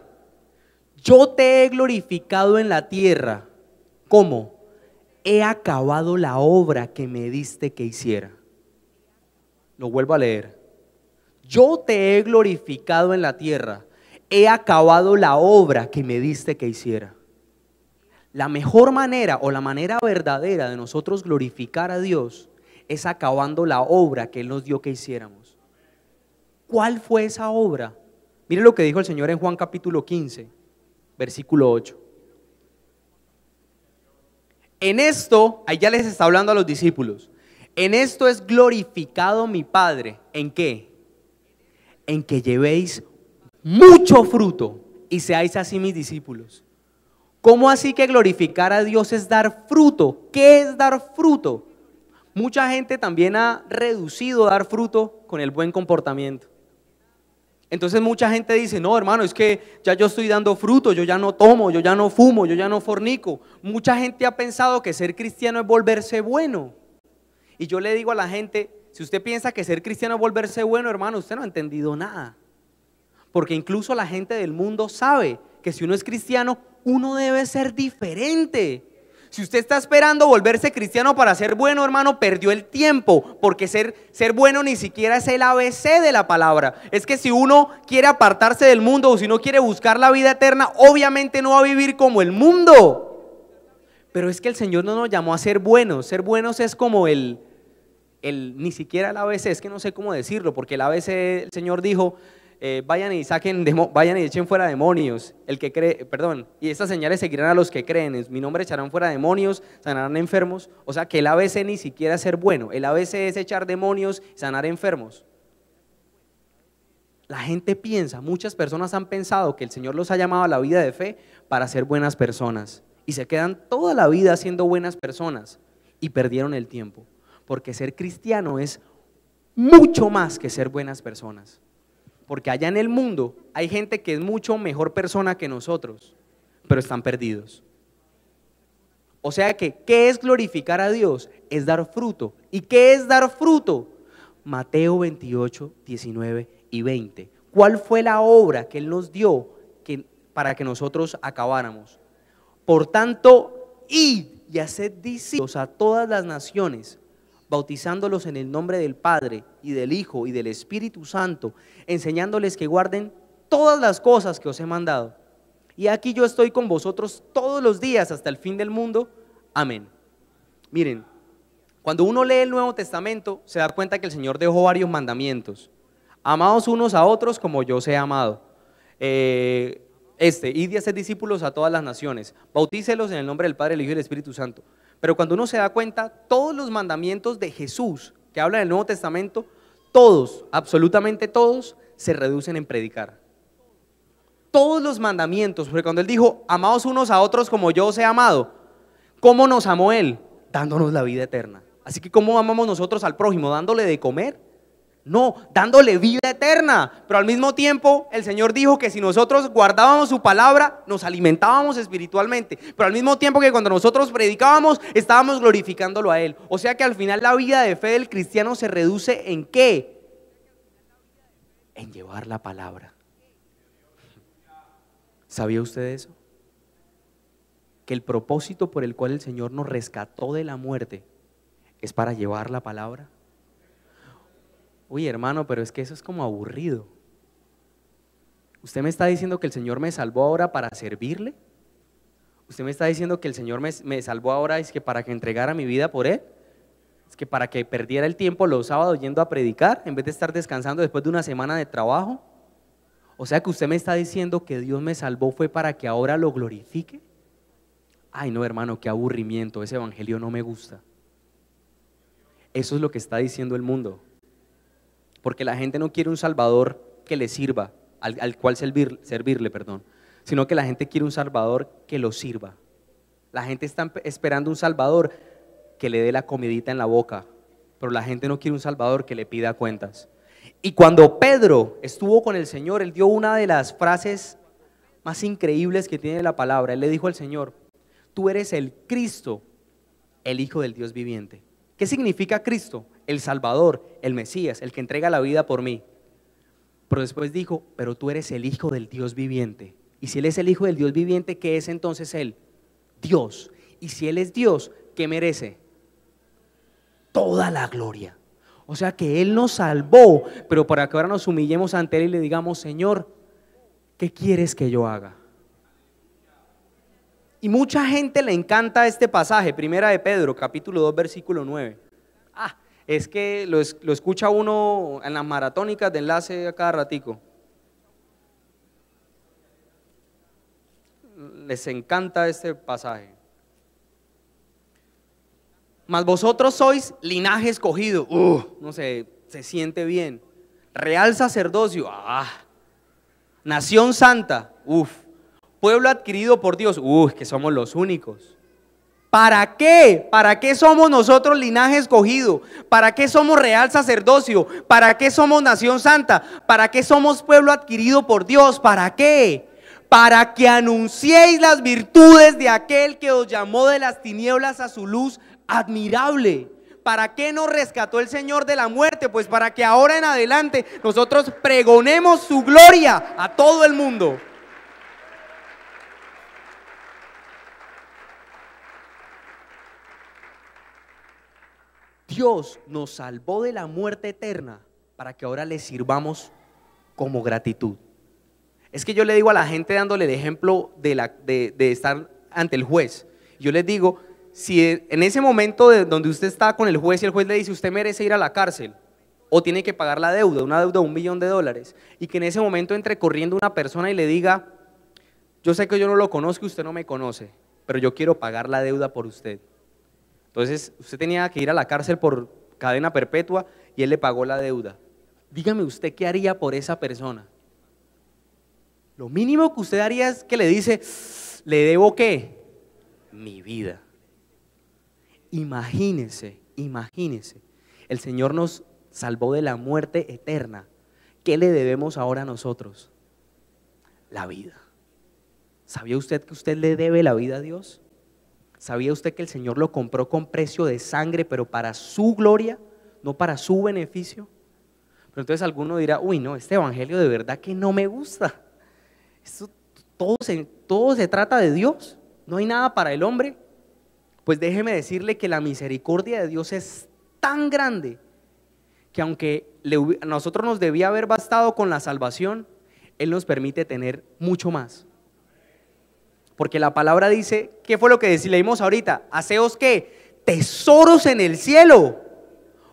Yo te he glorificado en la tierra. ¿Cómo? He acabado la obra que me diste que hiciera. Lo vuelvo a leer. Yo te he glorificado en la tierra. He acabado la obra que me diste que hiciera. La mejor manera o la manera verdadera de nosotros glorificar a Dios es acabando la obra que Él nos dio que hiciéramos. ¿Cuál fue esa obra? Mire lo que dijo el Señor en Juan capítulo 15, versículo 8. En esto, ahí ya les está hablando a los discípulos, en esto es glorificado mi Padre. ¿En qué? En que llevéis mucho fruto y seáis así mis discípulos. ¿Cómo así que glorificar a Dios es dar fruto? ¿Qué es dar fruto? Mucha gente también ha reducido dar fruto con el buen comportamiento. Entonces mucha gente dice, no hermano, es que ya yo estoy dando fruto, yo ya no tomo, yo ya no fumo, yo ya no fornico. Mucha gente ha pensado que ser cristiano es volverse bueno. Y yo le digo a la gente, si usted piensa que ser cristiano es volverse bueno, hermano, usted no ha entendido nada. Porque incluso la gente del mundo sabe que si uno es cristiano, uno debe ser diferente. Si usted está esperando volverse cristiano para ser bueno, hermano, perdió el tiempo, porque ser, ser bueno ni siquiera es el ABC de la palabra. Es que si uno quiere apartarse del mundo o si no quiere buscar la vida eterna, obviamente no va a vivir como el mundo. Pero es que el Señor no nos llamó a ser buenos. Ser buenos es como el, el ni siquiera el ABC, es que no sé cómo decirlo, porque el ABC el Señor dijo, eh, vayan y saquen, vayan y echen fuera demonios, el que cree, perdón, y estas señales seguirán a los que creen, en mi nombre echarán fuera demonios, sanarán enfermos, o sea que el ABC ni siquiera es ser bueno, el ABC es echar demonios, sanar enfermos. La gente piensa, muchas personas han pensado que el Señor los ha llamado a la vida de fe para ser buenas personas y se quedan toda la vida siendo buenas personas y perdieron el tiempo, porque ser cristiano es mucho más que ser buenas personas. Porque allá en el mundo hay gente que es mucho mejor persona que nosotros, pero están perdidos. O sea que, ¿qué es glorificar a Dios? Es dar fruto. ¿Y qué es dar fruto? Mateo 28, 19 y 20. ¿Cuál fue la obra que Él nos dio para que nosotros acabáramos? Por tanto, id y haced discípulos a todas las naciones bautizándolos en el nombre del Padre y del Hijo y del Espíritu Santo, enseñándoles que guarden todas las cosas que os he mandado. Y aquí yo estoy con vosotros todos los días hasta el fin del mundo. Amén. Miren, cuando uno lee el Nuevo Testamento, se da cuenta que el Señor dejó varios mandamientos. Amados unos a otros como yo os he amado. Eh, este, id y hacer discípulos a todas las naciones. Bautícelos en el nombre del Padre, el Hijo y el Espíritu Santo. Pero cuando uno se da cuenta, todos los mandamientos de Jesús que habla en el Nuevo Testamento, todos, absolutamente todos, se reducen en predicar. Todos los mandamientos, porque cuando Él dijo, amados unos a otros como yo os he amado, ¿cómo nos amó Él? Dándonos la vida eterna. Así que ¿cómo amamos nosotros al prójimo? Dándole de comer no, dándole vida eterna. Pero al mismo tiempo, el Señor dijo que si nosotros guardábamos su palabra, nos alimentábamos espiritualmente. Pero al mismo tiempo que cuando nosotros predicábamos, estábamos glorificándolo a Él. O sea que al final la vida de fe del cristiano se reduce en qué? En llevar la palabra. ¿Sabía usted eso? Que el propósito por el cual el Señor nos rescató de la muerte es para llevar la palabra uy hermano, pero es que eso es como aburrido. ¿Usted me está diciendo que el Señor me salvó ahora para servirle? ¿Usted me está diciendo que el Señor me, salvó ahora es que para que entregara mi vida por Él? ¿Es que para que perdiera el tiempo los sábados yendo a predicar en vez de estar descansando después de una semana de trabajo? O sea que usted me está diciendo que Dios me salvó fue para que ahora lo glorifique. Ay, no, hermano, qué aburrimiento, ese evangelio no me gusta. Eso es lo que está diciendo el mundo porque la gente no quiere un Salvador que le sirva, al, cual servirle, perdón, sino que la gente quiere un Salvador que lo sirva. La gente está esperando un Salvador que le dé la comidita en la boca, pero la gente no quiere un Salvador que le pida cuentas. Y cuando Pedro estuvo con el Señor, él dio una de las frases más increíbles que tiene la palabra. Él le dijo al Señor, tú eres el Cristo, el Hijo del Dios viviente. ¿Qué significa Cristo? el Salvador, el Mesías, el que entrega la vida por mí. Pero después dijo, pero tú eres el Hijo del Dios viviente. Y si Él es el Hijo del Dios viviente, ¿qué es entonces Él? Dios. Y si Él es Dios, ¿qué merece? Toda la gloria. O sea que Él nos salvó, pero para que ahora nos humillemos ante Él y le digamos, Señor, ¿qué quieres que yo haga? Y mucha gente le encanta este pasaje, primera de Pedro, capítulo 2, versículo 9. Ah, es que lo, escucha uno en las maratónicas de enlace a cada ratico. Les encanta este pasaje. Mas vosotros sois linaje escogido. no sé, se siente bien. Real sacerdocio. Ah. Nación santa. Uf. Pueblo adquirido por Dios. Uf, que somos los únicos. ¿Para qué? ¿Para qué somos nosotros linaje escogido? ¿Para qué somos real sacerdocio? ¿Para qué somos nación santa? ¿Para qué somos pueblo adquirido por Dios? ¿Para qué? Para que anunciéis las virtudes de aquel que os llamó de las tinieblas a su luz admirable. ¿Para qué nos rescató el Señor de la muerte? Pues para que ahora en adelante nosotros pregonemos su gloria a todo el mundo. Dios nos salvó de la muerte eterna para que ahora le sirvamos como gratitud. Es que yo le digo a la gente dándole el ejemplo de, estar ante el juez. Yo les digo, si en ese momento donde usted está con el juez y el juez le dice, usted merece ir a la cárcel o tiene que pagar la deuda, una deuda de un millón de dólares, y que en ese momento entre corriendo una persona y le diga, yo sé que yo no lo conozco, usted no me conoce, pero yo quiero pagar la deuda por usted. Entonces, usted tenía que ir a la cárcel por cadena perpetua y él le pagó la deuda. Dígame usted qué haría por esa persona. Lo mínimo que usted haría es que le dice, le debo qué? Mi vida. Imagínese, imagínese. El Señor nos salvó de la muerte eterna. ¿Qué le debemos ahora a nosotros? La vida. ¿Sabía usted que usted le debe la vida a Dios? ¿Sabía usted que el Señor lo compró con precio de sangre, pero para su gloria, no para su beneficio? Pero entonces alguno dirá, uy, no, este evangelio de verdad que no me gusta. todo, se, todo se trata de Dios, no hay nada para el hombre. Pues déjeme decirle que la misericordia de Dios es tan grande que aunque a nosotros nos debía haber bastado con la salvación, Él nos permite tener mucho más. Porque la palabra dice, ¿qué fue lo que leímos ahorita? Haceos qué? Tesoros en el cielo.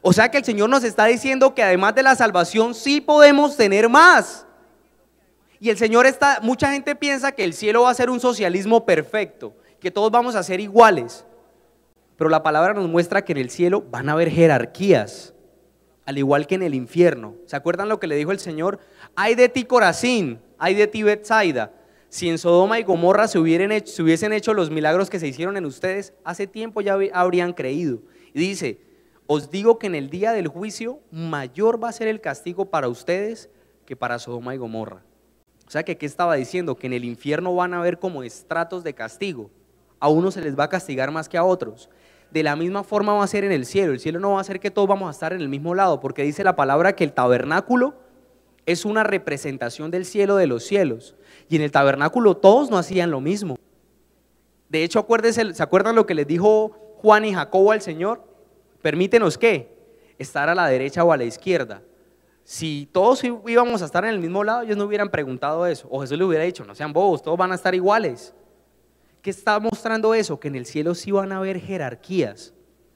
O sea que el Señor nos está diciendo que además de la salvación sí podemos tener más. Y el Señor está, mucha gente piensa que el cielo va a ser un socialismo perfecto, que todos vamos a ser iguales. Pero la palabra nos muestra que en el cielo van a haber jerarquías, al igual que en el infierno. ¿Se acuerdan lo que le dijo el Señor? Hay de ti Corazín, hay de ti Bethsaida si en Sodoma y Gomorra se, hubiesen hecho los milagros que se hicieron en ustedes, hace tiempo ya habrían creído. Y dice, os digo que en el día del juicio mayor va a ser el castigo para ustedes que para Sodoma y Gomorra. O sea que, ¿qué estaba diciendo? Que en el infierno van a haber como estratos de castigo. A unos se les va a castigar más que a otros. De la misma forma va a ser en el cielo. El cielo no va a ser que todos vamos a estar en el mismo lado, porque dice la palabra que el tabernáculo es una representación del cielo de los cielos. Y en el tabernáculo todos no hacían lo mismo. De hecho, ¿se acuerdan lo que les dijo Juan y Jacobo al Señor? Permítenos qué? Estar a la derecha o a la izquierda. Si todos íbamos a estar en el mismo lado, ellos no hubieran preguntado eso. O Jesús le hubiera dicho, no sean bobos, todos van a estar iguales. ¿Qué está mostrando eso? Que en el cielo sí van a haber jerarquías.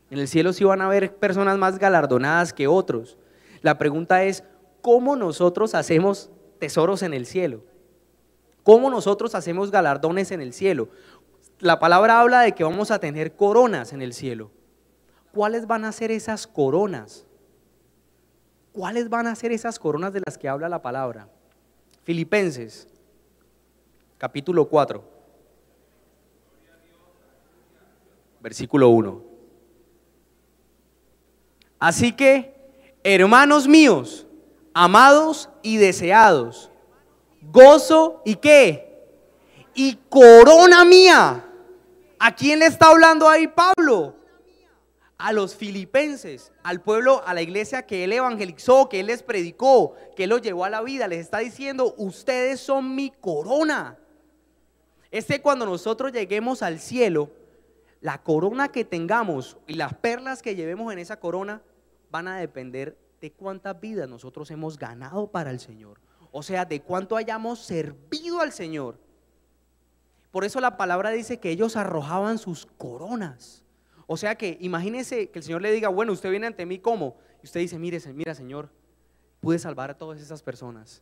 En el cielo sí van a haber personas más galardonadas que otros. La pregunta es, ¿cómo nosotros hacemos tesoros en el cielo? cómo nosotros hacemos galardones en el cielo. La palabra habla de que vamos a tener coronas en el cielo. ¿Cuáles van a ser esas coronas? ¿Cuáles van a ser esas coronas de las que habla la palabra? Filipenses, capítulo 4, versículo 1. Así que, hermanos míos, amados y deseados, gozo y qué? Y corona mía. ¿A quién le está hablando ahí Pablo? A los filipenses, al pueblo, a la iglesia que él evangelizó, que él les predicó, que él los llevó a la vida. Les está diciendo, ustedes son mi corona. Es que cuando nosotros lleguemos al cielo, la corona que tengamos y las perlas que llevemos en esa corona van a depender de cuántas vidas nosotros hemos ganado para el Señor o sea, de cuánto hayamos servido al Señor. Por eso la palabra dice que ellos arrojaban sus coronas. O sea que imagínese que el Señor le diga, bueno, usted viene ante mí como. Y usted dice, mire, mira Señor, pude salvar a todas esas personas,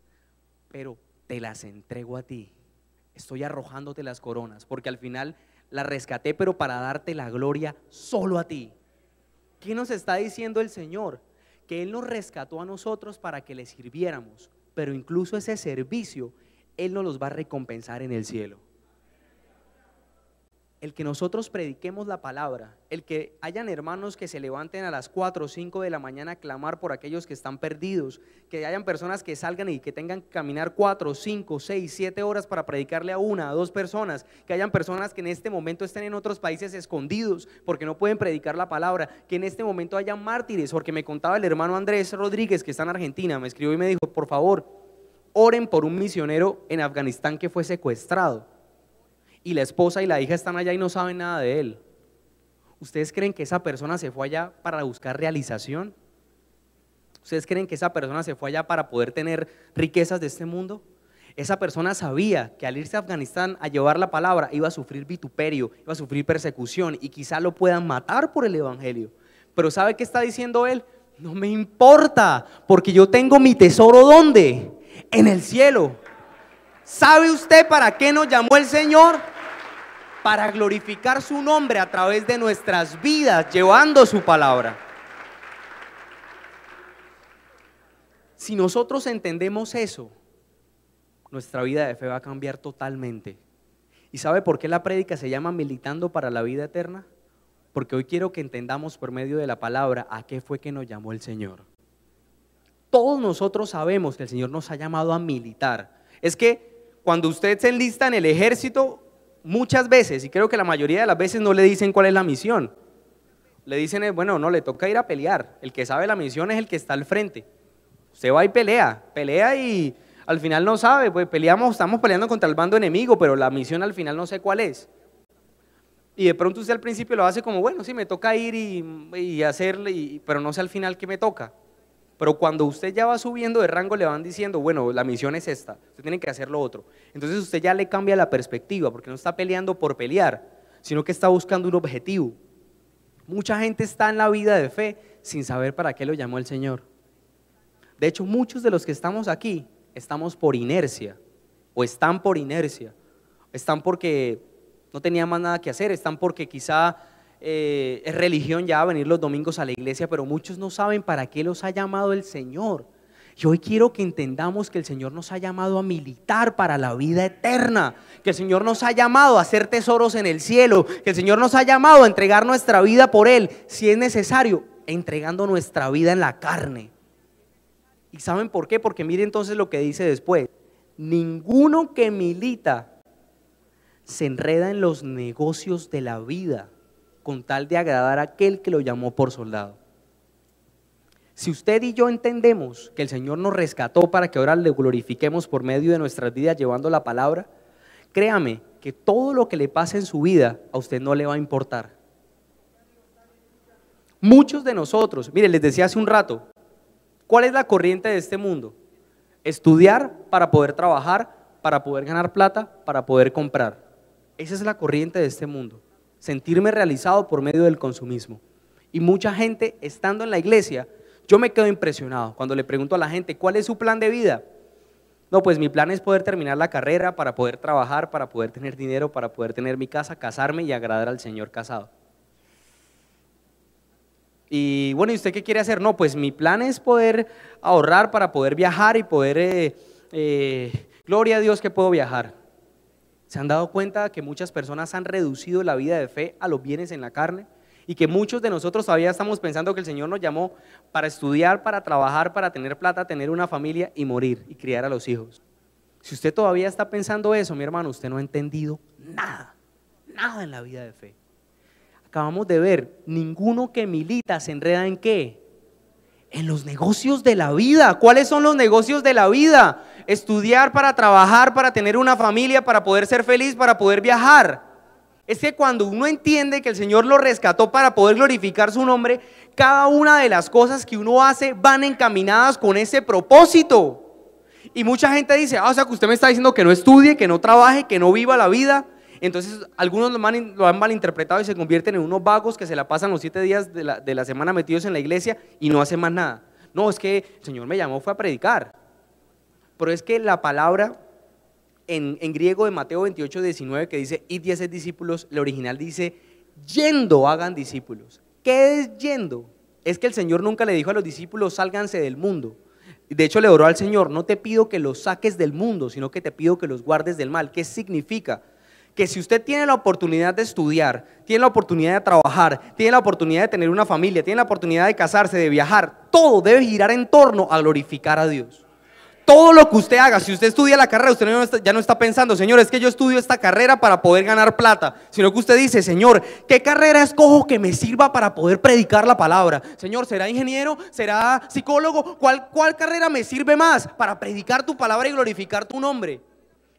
pero te las entrego a ti. Estoy arrojándote las coronas, porque al final las rescaté, pero para darte la gloria solo a ti. ¿Qué nos está diciendo el Señor? Que Él nos rescató a nosotros para que le sirviéramos, pero incluso ese servicio, Él no los va a recompensar en el cielo el que nosotros prediquemos la palabra, el que hayan hermanos que se levanten a las 4 o 5 de la mañana a clamar por aquellos que están perdidos, que hayan personas que salgan y que tengan que caminar 4, 5, 6, 7 horas para predicarle a una, a dos personas, que hayan personas que en este momento estén en otros países escondidos porque no pueden predicar la palabra, que en este momento haya mártires, porque me contaba el hermano Andrés Rodríguez que está en Argentina, me escribió y me dijo, por favor, oren por un misionero en Afganistán que fue secuestrado y la esposa y la hija están allá y no saben nada de él. ¿Ustedes creen que esa persona se fue allá para buscar realización? ¿Ustedes creen que esa persona se fue allá para poder tener riquezas de este mundo? Esa persona sabía que al irse a Afganistán a llevar la palabra iba a sufrir vituperio, iba a sufrir persecución y quizá lo puedan matar por el Evangelio. Pero ¿sabe qué está diciendo él? No me importa, porque yo tengo mi tesoro ¿dónde? En el cielo. ¿Sabe usted para qué nos llamó el Señor? para glorificar su nombre a través de nuestras vidas, llevando su palabra. Si nosotros entendemos eso, nuestra vida de fe va a cambiar totalmente. ¿Y sabe por qué la prédica se llama Militando para la Vida Eterna? Porque hoy quiero que entendamos por medio de la palabra a qué fue que nos llamó el Señor. Todos nosotros sabemos que el Señor nos ha llamado a militar. Es que cuando usted se enlista en el ejército, muchas veces, y creo que la mayoría de las veces no le dicen cuál es la misión. Le dicen, eh, bueno, no, le toca ir a pelear. El que sabe la misión es el que está al frente. Usted va y pelea, pelea y al final no sabe, pues peleamos, estamos peleando contra el bando enemigo, pero la misión al final no sé cuál es. Y de pronto usted al principio lo hace como, bueno, sí, me toca ir y, hacerle, pero no sé al final qué me toca. Pero cuando usted ya va subiendo de rango, le van diciendo, bueno, la misión es esta, usted tiene que hacer lo otro. Entonces usted ya le cambia la perspectiva, porque no está peleando por pelear, sino que está buscando un objetivo. Mucha gente está en la vida de fe sin saber para qué lo llamó el Señor. De hecho, muchos de los que estamos aquí estamos por inercia, o están por inercia, están porque no tenían más nada que hacer, están porque quizá eh, es religión ya venir los domingos a la iglesia, pero muchos no saben para qué los ha llamado el Señor. Y hoy quiero que entendamos que el Señor nos ha llamado a militar para la vida eterna, que el Señor nos ha llamado a hacer tesoros en el cielo, que el Señor nos ha llamado a entregar nuestra vida por Él, si es necesario, entregando nuestra vida en la carne. ¿Y saben por qué? Porque mire entonces lo que dice después. Ninguno que milita se enreda en los negocios de la vida con tal de agradar a aquel que lo llamó por soldado. Si usted y yo entendemos que el Señor nos rescató para que ahora le glorifiquemos por medio de nuestras vidas llevando la palabra, créame que todo lo que le pase en su vida a usted no le va a importar. Muchos de nosotros, mire, les decía hace un rato, ¿cuál es la corriente de este mundo? Estudiar para poder trabajar, para poder ganar plata, para poder comprar. Esa es la corriente de este mundo sentirme realizado por medio del consumismo. Y mucha gente estando en la iglesia, yo me quedo impresionado cuando le pregunto a la gente, ¿cuál es su plan de vida? No, pues mi plan es poder terminar la carrera para poder trabajar, para poder tener dinero, para poder tener mi casa, casarme y agradar al Señor casado. Y bueno, ¿y usted qué quiere hacer? No, pues mi plan es poder ahorrar para poder viajar y poder, eh, eh, gloria a Dios que puedo viajar. ¿Se han dado cuenta que muchas personas han reducido la vida de fe a los bienes en la carne? Y que muchos de nosotros todavía estamos pensando que el Señor nos llamó para estudiar, para trabajar, para tener plata, tener una familia y morir y criar a los hijos. Si usted todavía está pensando eso, mi hermano, usted no ha entendido nada, nada en la vida de fe. Acabamos de ver, ninguno que milita se enreda en qué? En los negocios de la vida. ¿Cuáles son los negocios de la vida? estudiar, para trabajar, para tener una familia, para poder ser feliz, para poder viajar. Es que cuando uno entiende que el Señor lo rescató para poder glorificar su nombre, cada una de las cosas que uno hace van encaminadas con ese propósito. Y mucha gente dice, ah, o sea que usted me está diciendo que no estudie, que no trabaje, que no viva la vida. Entonces algunos lo han, malinterpretado y se convierten en unos vagos que se la pasan los siete días de la, de la semana metidos en la iglesia y no hacen más nada. No, es que el Señor me llamó, fue a predicar. Pero es que la palabra en, griego de Mateo 28, 19 que dice, y es discípulos, la original dice, yendo hagan discípulos. ¿Qué es yendo? Es que el Señor nunca le dijo a los discípulos, sálganse del mundo. De hecho, le oró al Señor, no te pido que los saques del mundo, sino que te pido que los guardes del mal. ¿Qué significa? Que si usted tiene la oportunidad de estudiar, tiene la oportunidad de trabajar, tiene la oportunidad de tener una familia, tiene la oportunidad de casarse, de viajar, todo debe girar en torno a glorificar a Dios. Todo lo que usted haga, si usted estudia la carrera, usted ya no está pensando, Señor, es que yo estudio esta carrera para poder ganar plata, sino que usted dice, Señor, ¿qué carrera escojo que me sirva para poder predicar la palabra? Señor, ¿será ingeniero? ¿Será psicólogo? ¿Cuál, carrera me sirve más para predicar tu palabra y glorificar tu nombre?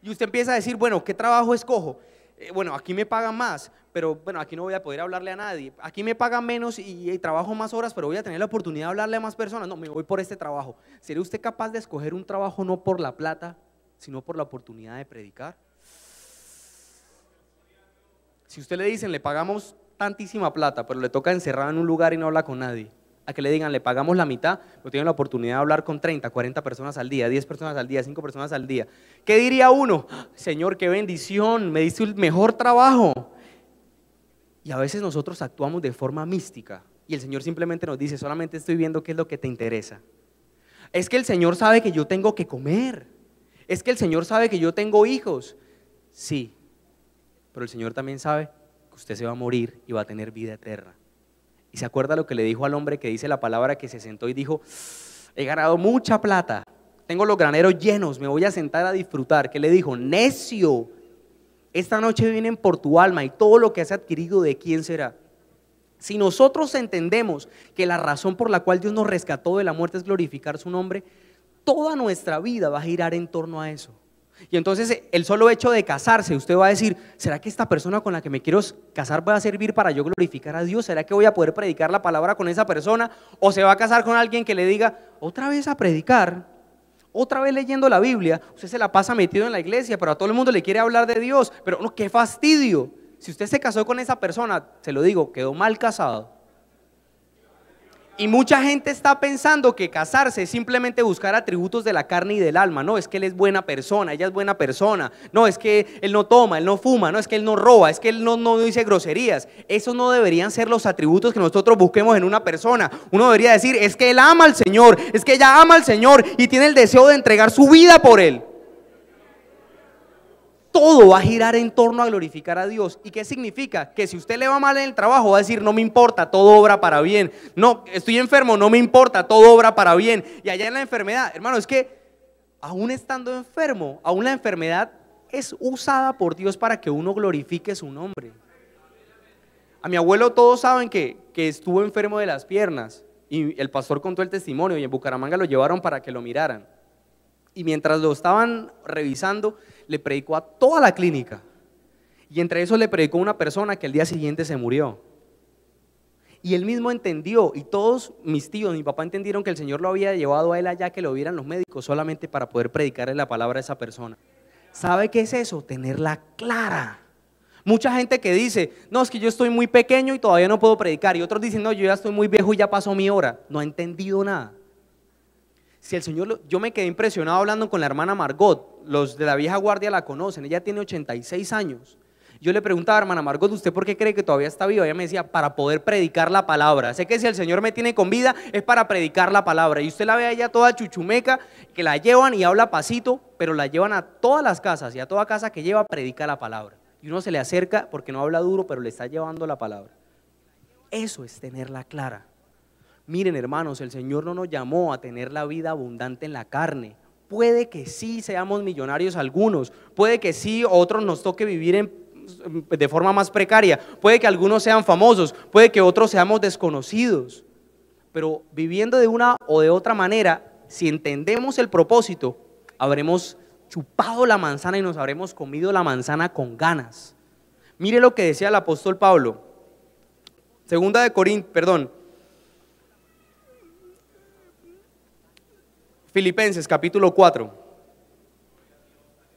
Y usted empieza a decir, bueno, ¿qué trabajo escojo? Eh, bueno, aquí me pagan más, pero bueno, aquí no voy a poder hablarle a nadie. Aquí me pagan menos y, trabajo más horas, pero voy a tener la oportunidad de hablarle a más personas. No, me voy por este trabajo. ¿Sería usted capaz de escoger un trabajo no por la plata, sino por la oportunidad de predicar? Si usted le dicen, le pagamos tantísima plata, pero le toca encerrado en un lugar y no habla con nadie, a que le digan, le pagamos la mitad, pero tiene la oportunidad de hablar con 30, 40 personas al día, 10 personas al día, 5 personas al día. ¿Qué diría uno? Ah, Señor, qué bendición, me diste el mejor trabajo y a veces nosotros actuamos de forma mística y el Señor simplemente nos dice, solamente estoy viendo qué es lo que te interesa. Es que el Señor sabe que yo tengo que comer. Es que el Señor sabe que yo tengo hijos. Sí, pero el Señor también sabe que usted se va a morir y va a tener vida eterna. ¿Y se acuerda lo que le dijo al hombre que dice la palabra que se sentó y dijo, he ganado mucha plata, tengo los graneros llenos, me voy a sentar a disfrutar? ¿Qué le dijo? Necio, esta noche vienen por tu alma y todo lo que has adquirido de quién será. Si nosotros entendemos que la razón por la cual Dios nos rescató de la muerte es glorificar su nombre, toda nuestra vida va a girar en torno a eso. Y entonces el solo hecho de casarse, usted va a decir, ¿será que esta persona con la que me quiero casar va a servir para yo glorificar a Dios? ¿Será que voy a poder predicar la palabra con esa persona? ¿O se va a casar con alguien que le diga, otra vez a predicar? otra vez leyendo la Biblia, usted se la pasa metido en la iglesia, pero a todo el mundo le quiere hablar de Dios, pero no, qué fastidio. Si usted se casó con esa persona, se lo digo, quedó mal casado. Y mucha gente está pensando que casarse es simplemente buscar atributos de la carne y del alma. No, es que él es buena persona, ella es buena persona. No, es que él no toma, él no fuma, no, es que él no roba, es que él no, dice groserías. Esos no deberían ser los atributos que nosotros busquemos en una persona. Uno debería decir, es que él ama al Señor, es que ella ama al Señor y tiene el deseo de entregar su vida por él todo va a girar en torno a glorificar a Dios. ¿Y qué significa? Que si usted le va mal en el trabajo, va a decir, no me importa, todo obra para bien. No, estoy enfermo, no me importa, todo obra para bien. Y allá en la enfermedad, hermano, es que aún estando enfermo, aún la enfermedad es usada por Dios para que uno glorifique su nombre. A mi abuelo todos saben que, que estuvo enfermo de las piernas y el pastor contó el testimonio y en Bucaramanga lo llevaron para que lo miraran. Y mientras lo estaban revisando, le predicó a toda la clínica. Y entre eso le predicó a una persona que el día siguiente se murió. Y él mismo entendió, y todos mis tíos, mi papá entendieron que el Señor lo había llevado a él allá, que lo vieran los médicos solamente para poder predicarle la palabra a esa persona. ¿Sabe qué es eso? Tenerla clara. Mucha gente que dice, no, es que yo estoy muy pequeño y todavía no puedo predicar. Y otros dicen, no, yo ya estoy muy viejo y ya pasó mi hora. No ha entendido nada. Si el Señor, yo me quedé impresionado hablando con la hermana Margot los de la vieja guardia la conocen, ella tiene 86 años. Yo le preguntaba, hermana Margot, ¿usted por qué cree que todavía está viva? Ella me decía, para poder predicar la palabra. Sé que si el Señor me tiene con vida es para predicar la palabra. Y usted la ve allá toda chuchumeca, que la llevan y habla pasito, pero la llevan a todas las casas y a toda casa que lleva predica la palabra. Y uno se le acerca porque no habla duro, pero le está llevando la palabra. Eso es tenerla clara. Miren, hermanos, el Señor no nos llamó a tener la vida abundante en la carne, Puede que sí seamos millonarios algunos, puede que sí otros nos toque vivir de forma más precaria. Puede que algunos sean famosos, puede que otros seamos desconocidos. Pero viviendo de una o de otra manera, si entendemos el propósito, habremos chupado la manzana y nos habremos comido la manzana con ganas. Mire lo que decía el apóstol Pablo. Segunda de Corintios, perdón, Filipenses capítulo 4,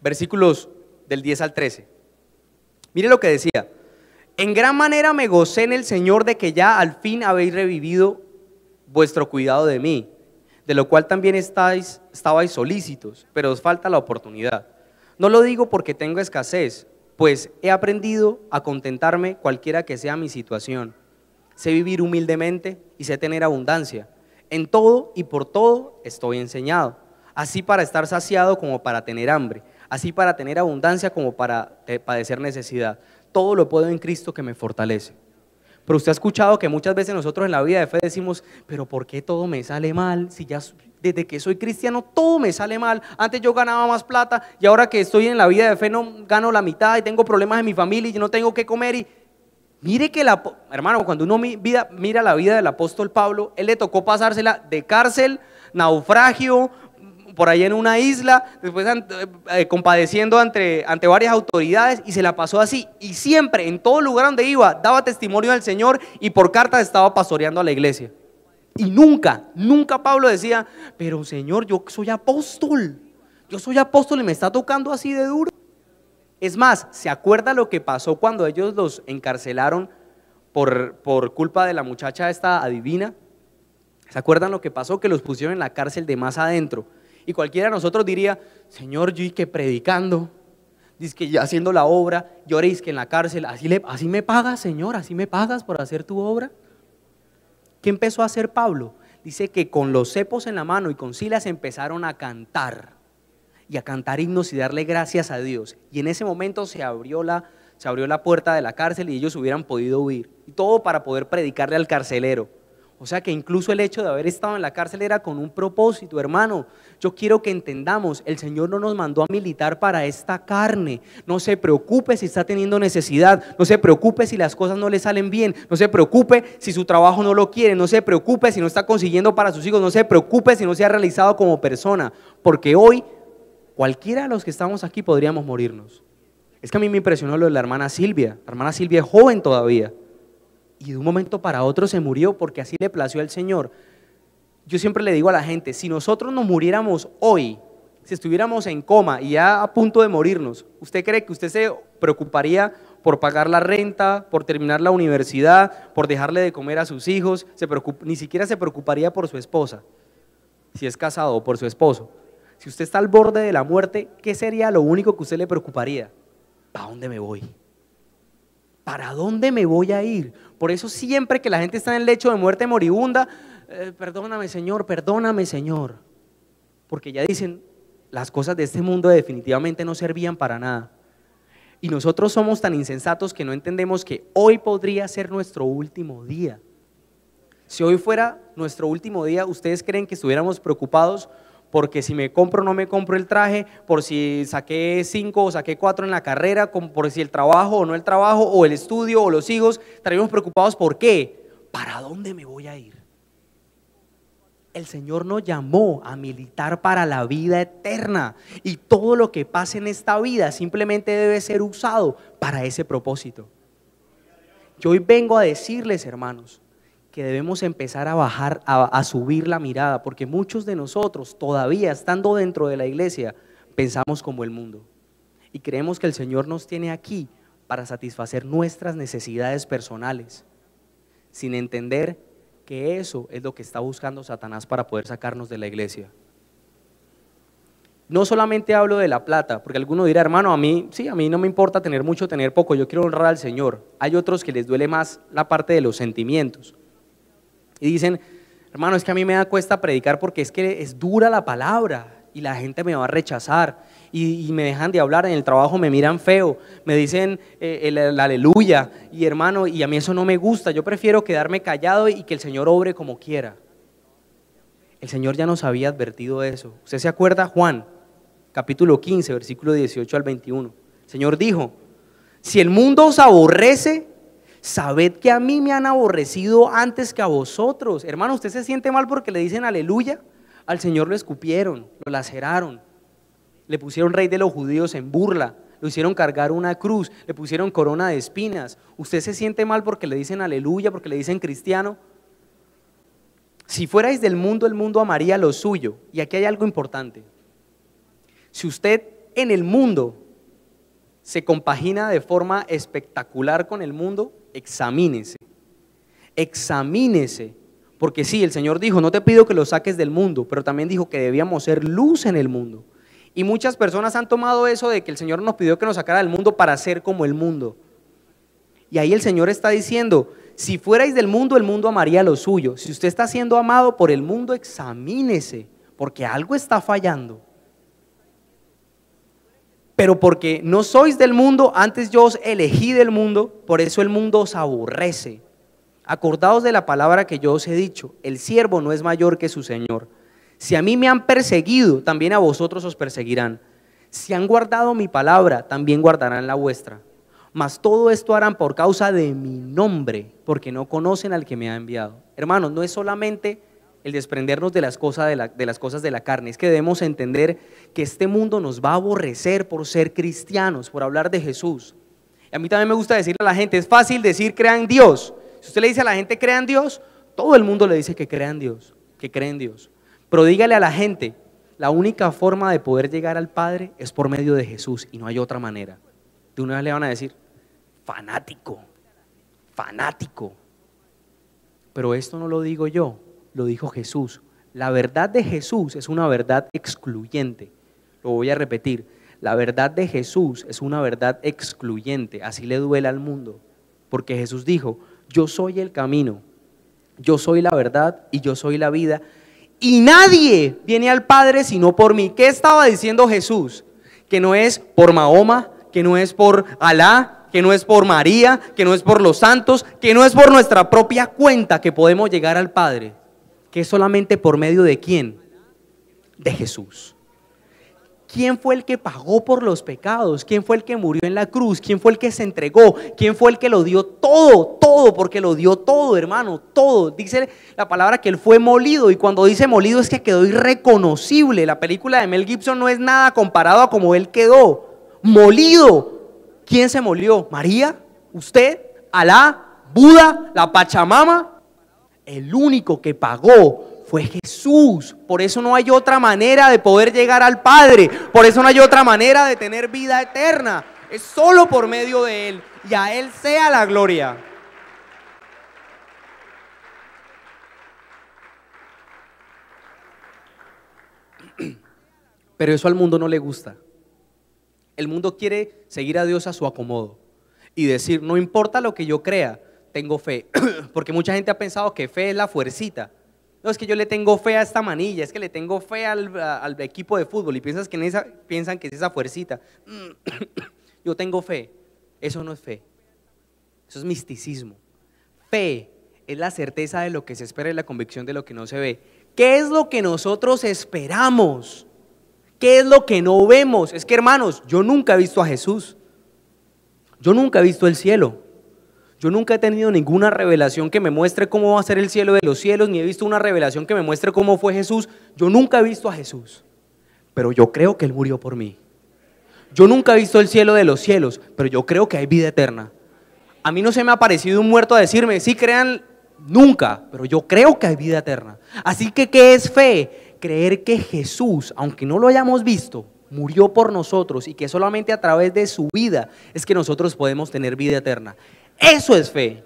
versículos del 10 al 13. Mire lo que decía. En gran manera me gocé en el Señor de que ya al fin habéis revivido vuestro cuidado de mí, de lo cual también estáis, estabais solícitos, pero os falta la oportunidad. No lo digo porque tengo escasez, pues he aprendido a contentarme cualquiera que sea mi situación. Sé vivir humildemente y sé tener abundancia. En todo y por todo estoy enseñado, así para estar saciado como para tener hambre, así para tener abundancia como para padecer necesidad. Todo lo puedo en Cristo que me fortalece. Pero usted ha escuchado que muchas veces nosotros en la vida de fe decimos, pero ¿por qué todo me sale mal? Si ya desde que soy cristiano todo me sale mal. Antes yo ganaba más plata y ahora que estoy en la vida de fe no gano la mitad y tengo problemas en mi familia y no tengo que comer y Mire que la, hermano, cuando uno mira, mira la vida del apóstol Pablo, él le tocó pasársela de cárcel, naufragio, mm, por ahí en una isla, después eh, eh, compadeciendo ante, varias autoridades y se la pasó así. Y siempre, en todo lugar donde iba, daba testimonio al Señor y por cartas estaba pastoreando a la iglesia. Y nunca, nunca Pablo decía, pero Señor, yo soy apóstol, yo soy apóstol y me está tocando así de duro. Es más, ¿se acuerda lo que pasó cuando ellos los encarcelaron por, culpa de la muchacha esta adivina? ¿Se acuerdan lo que pasó? Que los pusieron en la cárcel de más adentro. Y cualquiera de nosotros diría, Señor, yo y que predicando, dice que haciendo la obra, lloréis que en la cárcel, así, le, así me pagas, Señor, así me pagas por hacer tu obra. ¿Qué empezó a hacer Pablo? Dice que con los cepos en la mano y con silas empezaron a cantar y a cantar himnos y darle gracias a Dios. Y en ese momento se abrió la, se abrió la puerta de la cárcel y ellos hubieran podido huir. Y todo para poder predicarle al carcelero. O sea que incluso el hecho de haber estado en la cárcel era con un propósito, hermano. Yo quiero que entendamos, el Señor no nos mandó a militar para esta carne. No se preocupe si está teniendo necesidad, no se preocupe si las cosas no le salen bien, no se preocupe si su trabajo no lo quiere, no se preocupe si no está consiguiendo para sus hijos, no se preocupe si no se ha realizado como persona, porque hoy Cualquiera de los que estamos aquí podríamos morirnos. Es que a mí me impresionó lo de la hermana Silvia. La hermana Silvia es joven todavía. Y de un momento para otro se murió porque así le plació al Señor. Yo siempre le digo a la gente, si nosotros nos muriéramos hoy, si estuviéramos en coma y ya a punto de morirnos, ¿usted cree que usted se preocuparía por pagar la renta, por terminar la universidad, por dejarle de comer a sus hijos? ni siquiera se preocuparía por su esposa, si es casado, o por su esposo. Si usted está al borde de la muerte, ¿qué sería lo único que usted le preocuparía? ¿Para dónde me voy? ¿Para dónde me voy a ir? Por eso siempre que la gente está en el lecho de muerte moribunda, eh, perdóname Señor, perdóname Señor. Porque ya dicen, las cosas de este mundo definitivamente no servían para nada. Y nosotros somos tan insensatos que no entendemos que hoy podría ser nuestro último día. Si hoy fuera nuestro último día, ¿ustedes creen que estuviéramos preocupados porque si me compro o no me compro el traje, por si saqué cinco o saqué cuatro en la carrera, por si el trabajo o no el trabajo, o el estudio o los hijos, estaríamos preocupados por qué, para dónde me voy a ir. El Señor nos llamó a militar para la vida eterna y todo lo que pase en esta vida simplemente debe ser usado para ese propósito. Yo hoy vengo a decirles, hermanos, que debemos empezar a bajar, a, subir la mirada, porque muchos de nosotros todavía estando dentro de la iglesia pensamos como el mundo y creemos que el Señor nos tiene aquí para satisfacer nuestras necesidades personales, sin entender que eso es lo que está buscando Satanás para poder sacarnos de la iglesia. No solamente hablo de la plata, porque alguno dirá, hermano, a mí, sí, a mí no me importa tener mucho, o tener poco, yo quiero honrar al Señor. Hay otros que les duele más la parte de los sentimientos y dicen, hermano, es que a mí me da cuesta predicar porque es que es dura la palabra y la gente me va a rechazar y, me dejan de hablar en el trabajo, me miran feo, me dicen eh, el, aleluya y hermano, y a mí eso no me gusta, yo prefiero quedarme callado y que el Señor obre como quiera. El Señor ya nos había advertido eso. ¿Usted se acuerda, Juan, capítulo 15, versículo 18 al 21? El Señor dijo, si el mundo os aborrece, sabed que a mí me han aborrecido antes que a vosotros. Hermano, usted se siente mal porque le dicen aleluya. Al Señor lo escupieron, lo laceraron, le pusieron rey de los judíos en burla, lo hicieron cargar una cruz, le pusieron corona de espinas. Usted se siente mal porque le dicen aleluya, porque le dicen cristiano. Si fuerais del mundo, el mundo amaría lo suyo. Y aquí hay algo importante. Si usted en el mundo se compagina de forma espectacular con el mundo, examínese. Examínese. Porque sí, el Señor dijo, no te pido que lo saques del mundo, pero también dijo que debíamos ser luz en el mundo. Y muchas personas han tomado eso de que el Señor nos pidió que nos sacara del mundo para ser como el mundo. Y ahí el Señor está diciendo, si fuerais del mundo, el mundo amaría lo suyo. Si usted está siendo amado por el mundo, examínese, porque algo está fallando. Pero porque no sois del mundo, antes yo os elegí del mundo, por eso el mundo os aborrece. Acordaos de la palabra que yo os he dicho, el siervo no es mayor que su Señor. Si a mí me han perseguido, también a vosotros os perseguirán. Si han guardado mi palabra, también guardarán la vuestra. Mas todo esto harán por causa de mi nombre, porque no conocen al que me ha enviado. Hermanos, no es solamente el desprendernos de las, cosas de, la, las cosas de la carne, es que debemos entender que este mundo nos va a aborrecer por ser cristianos, por hablar de Jesús. Y a mí también me gusta decirle a la gente, es fácil decir crean Dios. Si usted le dice a la gente crean Dios, todo el mundo le dice que crean Dios, que creen Dios. Pero dígale a la gente, la única forma de poder llegar al Padre es por medio de Jesús y no hay otra manera. De una vez le van a decir, fanático, fanático. Pero esto no lo digo yo, lo dijo Jesús. La verdad de Jesús es una verdad excluyente. Lo voy a repetir. La verdad de Jesús es una verdad excluyente. Así le duele al mundo. Porque Jesús dijo, yo soy el camino, yo soy la verdad y yo soy la vida. Y nadie viene al Padre sino por mí. ¿Qué estaba diciendo Jesús? Que no es por Mahoma, que no es por Alá, que no es por María, que no es por los santos, que no es por nuestra propia cuenta que podemos llegar al Padre que es solamente por medio de quién? De Jesús. ¿Quién fue el que pagó por los pecados? ¿Quién fue el que murió en la cruz? ¿Quién fue el que se entregó? ¿Quién fue el que lo dio todo? Todo, porque lo dio todo, hermano, todo. Dice la palabra que él fue molido y cuando dice molido es que quedó irreconocible. La película de Mel Gibson no es nada comparado a como él quedó. Molido. ¿Quién se molió? ¿María? ¿Usted? ¿Alá? ¿Buda? ¿La Pachamama? El único que pagó fue Jesús. Por eso no hay otra manera de poder llegar al Padre. Por eso no hay otra manera de tener vida eterna. Es solo por medio de Él. Y a Él sea la gloria. Pero eso al mundo no le gusta. El mundo quiere seguir a Dios a su acomodo y decir, no importa lo que yo crea, tengo fe. Porque mucha gente ha pensado que fe es la fuercita. No, es que yo le tengo fe a esta manilla, es que le tengo fe al, equipo de fútbol y piensas que piensan que es esa fuercita. yo tengo fe. Eso no es fe. Eso es misticismo. Fe es la certeza de lo que se espera y la convicción de lo que no se ve. ¿Qué es lo que nosotros esperamos? ¿Qué es lo que no vemos? Es que hermanos, yo nunca he visto a Jesús. Yo nunca he visto el cielo. Yo nunca he tenido ninguna revelación que me muestre cómo va a ser el cielo de los cielos, ni he visto una revelación que me muestre cómo fue Jesús. Yo nunca he visto a Jesús, pero yo creo que Él murió por mí. Yo nunca he visto el cielo de los cielos, pero yo creo que hay vida eterna. A mí no se me ha parecido un muerto a decirme, sí crean nunca, pero yo creo que hay vida eterna. Así que, ¿qué es fe? Creer que Jesús, aunque no lo hayamos visto, murió por nosotros y que solamente a través de su vida es que nosotros podemos tener vida eterna. Eso es fe.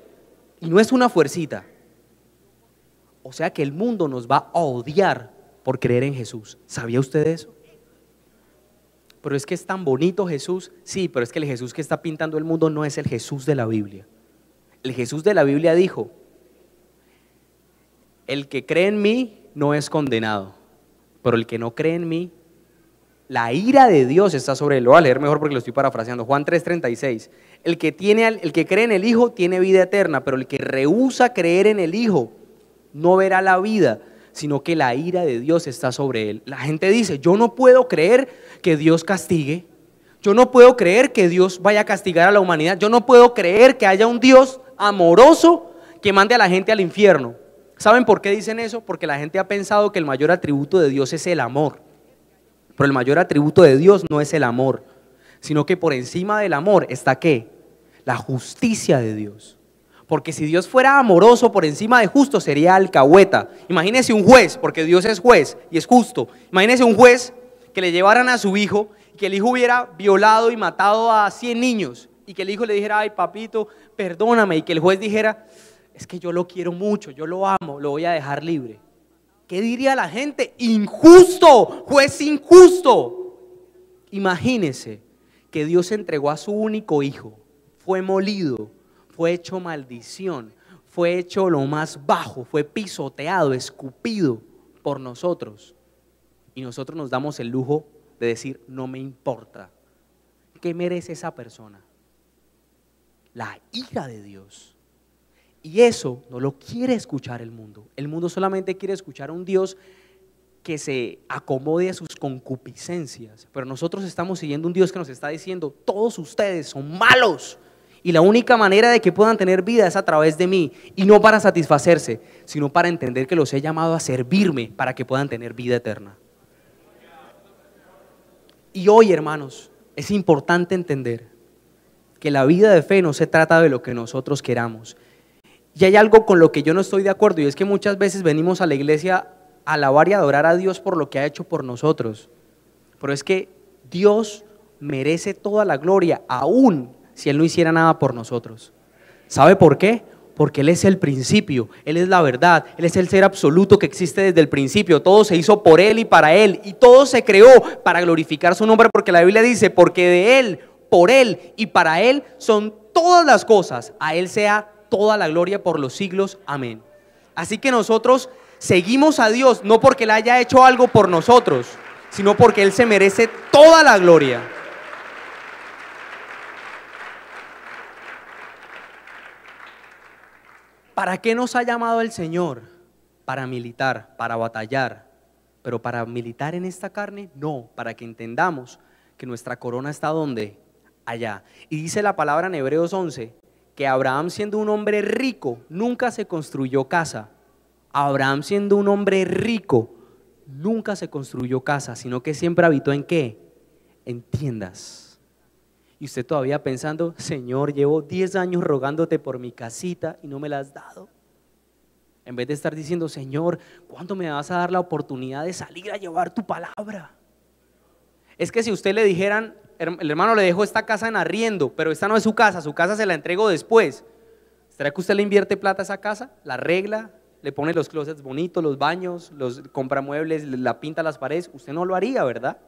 Y no es una fuercita. O sea que el mundo nos va a odiar por creer en Jesús. ¿Sabía usted eso? Pero es que es tan bonito Jesús. Sí, pero es que el Jesús que está pintando el mundo no es el Jesús de la Biblia. El Jesús de la Biblia dijo, el que cree en mí no es condenado, pero el que no cree en mí, la ira de Dios está sobre él. Lo voy a leer mejor porque lo estoy parafraseando. Juan 3:36 el que, tiene, el que cree en el Hijo tiene vida eterna, pero el que rehúsa creer en el Hijo no verá la vida, sino que la ira de Dios está sobre él. La gente dice, yo no puedo creer que Dios castigue, yo no puedo creer que Dios vaya a castigar a la humanidad, yo no puedo creer que haya un Dios amoroso que mande a la gente al infierno. ¿Saben por qué dicen eso? Porque la gente ha pensado que el mayor atributo de Dios es el amor. Pero el mayor atributo de Dios no es el amor, sino que por encima del amor está qué? la justicia de Dios. Porque si Dios fuera amoroso por encima de justo, sería alcahueta. Imagínese un juez, porque Dios es juez y es justo. Imagínese un juez que le llevaran a su hijo que el hijo hubiera violado y matado a 100 niños y que el hijo le dijera, ay papito, perdóname, y que el juez dijera, es que yo lo quiero mucho, yo lo amo, lo voy a dejar libre. ¿Qué diría la gente? Injusto, juez injusto. Imagínese que Dios entregó a su único hijo fue molido, fue hecho maldición, fue hecho lo más bajo, fue pisoteado, escupido por nosotros. Y nosotros nos damos el lujo de decir, no me importa. ¿Qué merece esa persona? La hija de Dios. Y eso no lo quiere escuchar el mundo. El mundo solamente quiere escuchar a un Dios que se acomode a sus concupiscencias. Pero nosotros estamos siguiendo un Dios que nos está diciendo, todos ustedes son malos, y la única manera de que puedan tener vida es a través de mí. Y no para satisfacerse, sino para entender que los he llamado a servirme para que puedan tener vida eterna. Y hoy, hermanos, es importante entender que la vida de fe no se trata de lo que nosotros queramos. Y hay algo con lo que yo no estoy de acuerdo y es que muchas veces venimos a la iglesia a alabar y adorar a Dios por lo que ha hecho por nosotros. Pero es que Dios merece toda la gloria, aún si Él no hiciera nada por nosotros. ¿Sabe por qué? Porque Él es el principio, Él es la verdad, Él es el ser absoluto que existe desde el principio. Todo se hizo por Él y para Él, y todo se creó para glorificar su nombre, porque la Biblia dice, porque de Él, por Él y para Él son todas las cosas. A Él sea toda la gloria por los siglos. Amén. Así que nosotros seguimos a Dios, no porque Él haya hecho algo por nosotros, sino porque Él se merece toda la gloria. ¿Para qué nos ha llamado el Señor? Para militar, para batallar. Pero para militar en esta carne, no, para que entendamos que nuestra corona está donde? Allá. Y dice la palabra en Hebreos 11, que Abraham siendo un hombre rico, nunca se construyó casa. Abraham siendo un hombre rico, nunca se construyó casa, sino que siempre habitó en qué? En tiendas. Y usted todavía pensando, Señor, llevo 10 años rogándote por mi casita y no me la has dado. En vez de estar diciendo, Señor, ¿cuándo me vas a dar la oportunidad de salir a llevar tu palabra? Es que si usted le dijeran, el hermano le dejó esta casa en arriendo, pero esta no es su casa, su casa se la entrego después. ¿Será que usted le invierte plata a esa casa? ¿La arregla? ¿Le pone los closets bonitos, los baños? ¿Los compra muebles? ¿La pinta las paredes? Usted no lo haría, ¿verdad?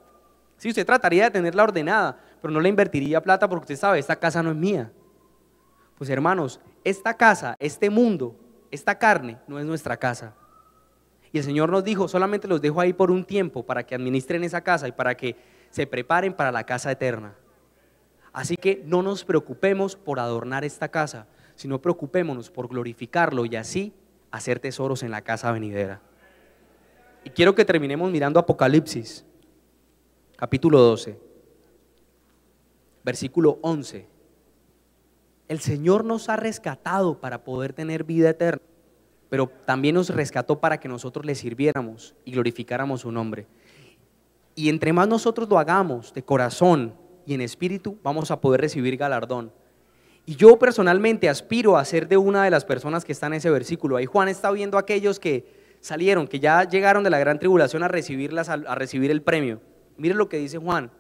si usted trataría de tenerla ordenada, pero no le invertiría plata porque usted sabe, esta casa no es mía. Pues hermanos, esta casa, este mundo, esta carne no es nuestra casa. Y el Señor nos dijo, solamente los dejo ahí por un tiempo para que administren esa casa y para que se preparen para la casa eterna. Así que no nos preocupemos por adornar esta casa, sino preocupémonos por glorificarlo y así hacer tesoros en la casa venidera. Y quiero que terminemos mirando Apocalipsis capítulo 12, versículo 11. El Señor nos ha rescatado para poder tener vida eterna, pero también nos rescató para que nosotros le sirviéramos y glorificáramos su nombre. Y entre más nosotros lo hagamos de corazón y en espíritu, vamos a poder recibir galardón. Y yo personalmente aspiro a ser de una de las personas que está en ese versículo. Ahí Juan está viendo a aquellos que salieron, que ya llegaron de la gran tribulación a, recibir, a recibir el premio. Mire lo que dice Juan.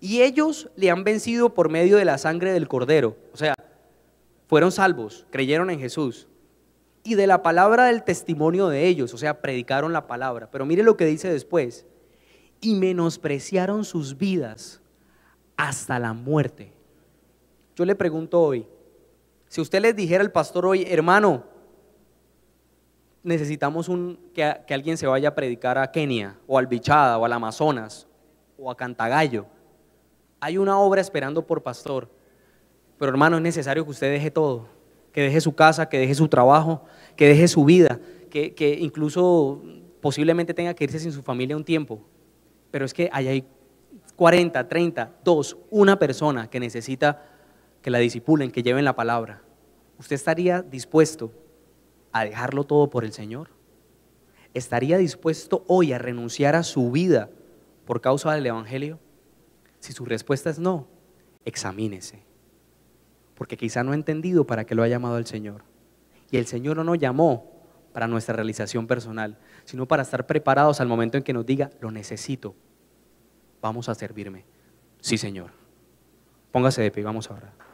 Y ellos le han vencido por medio de la sangre del cordero. O sea, fueron salvos, creyeron en Jesús. Y de la palabra del testimonio de ellos, o sea, predicaron la palabra. Pero mire lo que dice después. Y menospreciaron sus vidas hasta la muerte. Yo le pregunto hoy, si usted les dijera al pastor hoy, hermano, necesitamos un, que, que, alguien se vaya a predicar a Kenia o al Bichada o al Amazonas o a Cantagallo. Hay una obra esperando por pastor. Pero hermano, es necesario que usted deje todo, que deje su casa, que deje su trabajo, que deje su vida, que, incluso posiblemente tenga que irse sin su familia un tiempo. Pero es que allá hay 40, 30, 2, una persona que necesita que la disipulen, que lleven la palabra. ¿Usted estaría dispuesto a dejarlo todo por el Señor? ¿Estaría dispuesto hoy a renunciar a su vida por causa del Evangelio? Si su respuesta es no, examínese. Porque quizá no ha entendido para qué lo ha llamado el Señor. Y el Señor no nos llamó para nuestra realización personal, sino para estar preparados al momento en que nos diga, lo necesito, vamos a servirme. Sí, Señor. Póngase de pie y vamos a orar.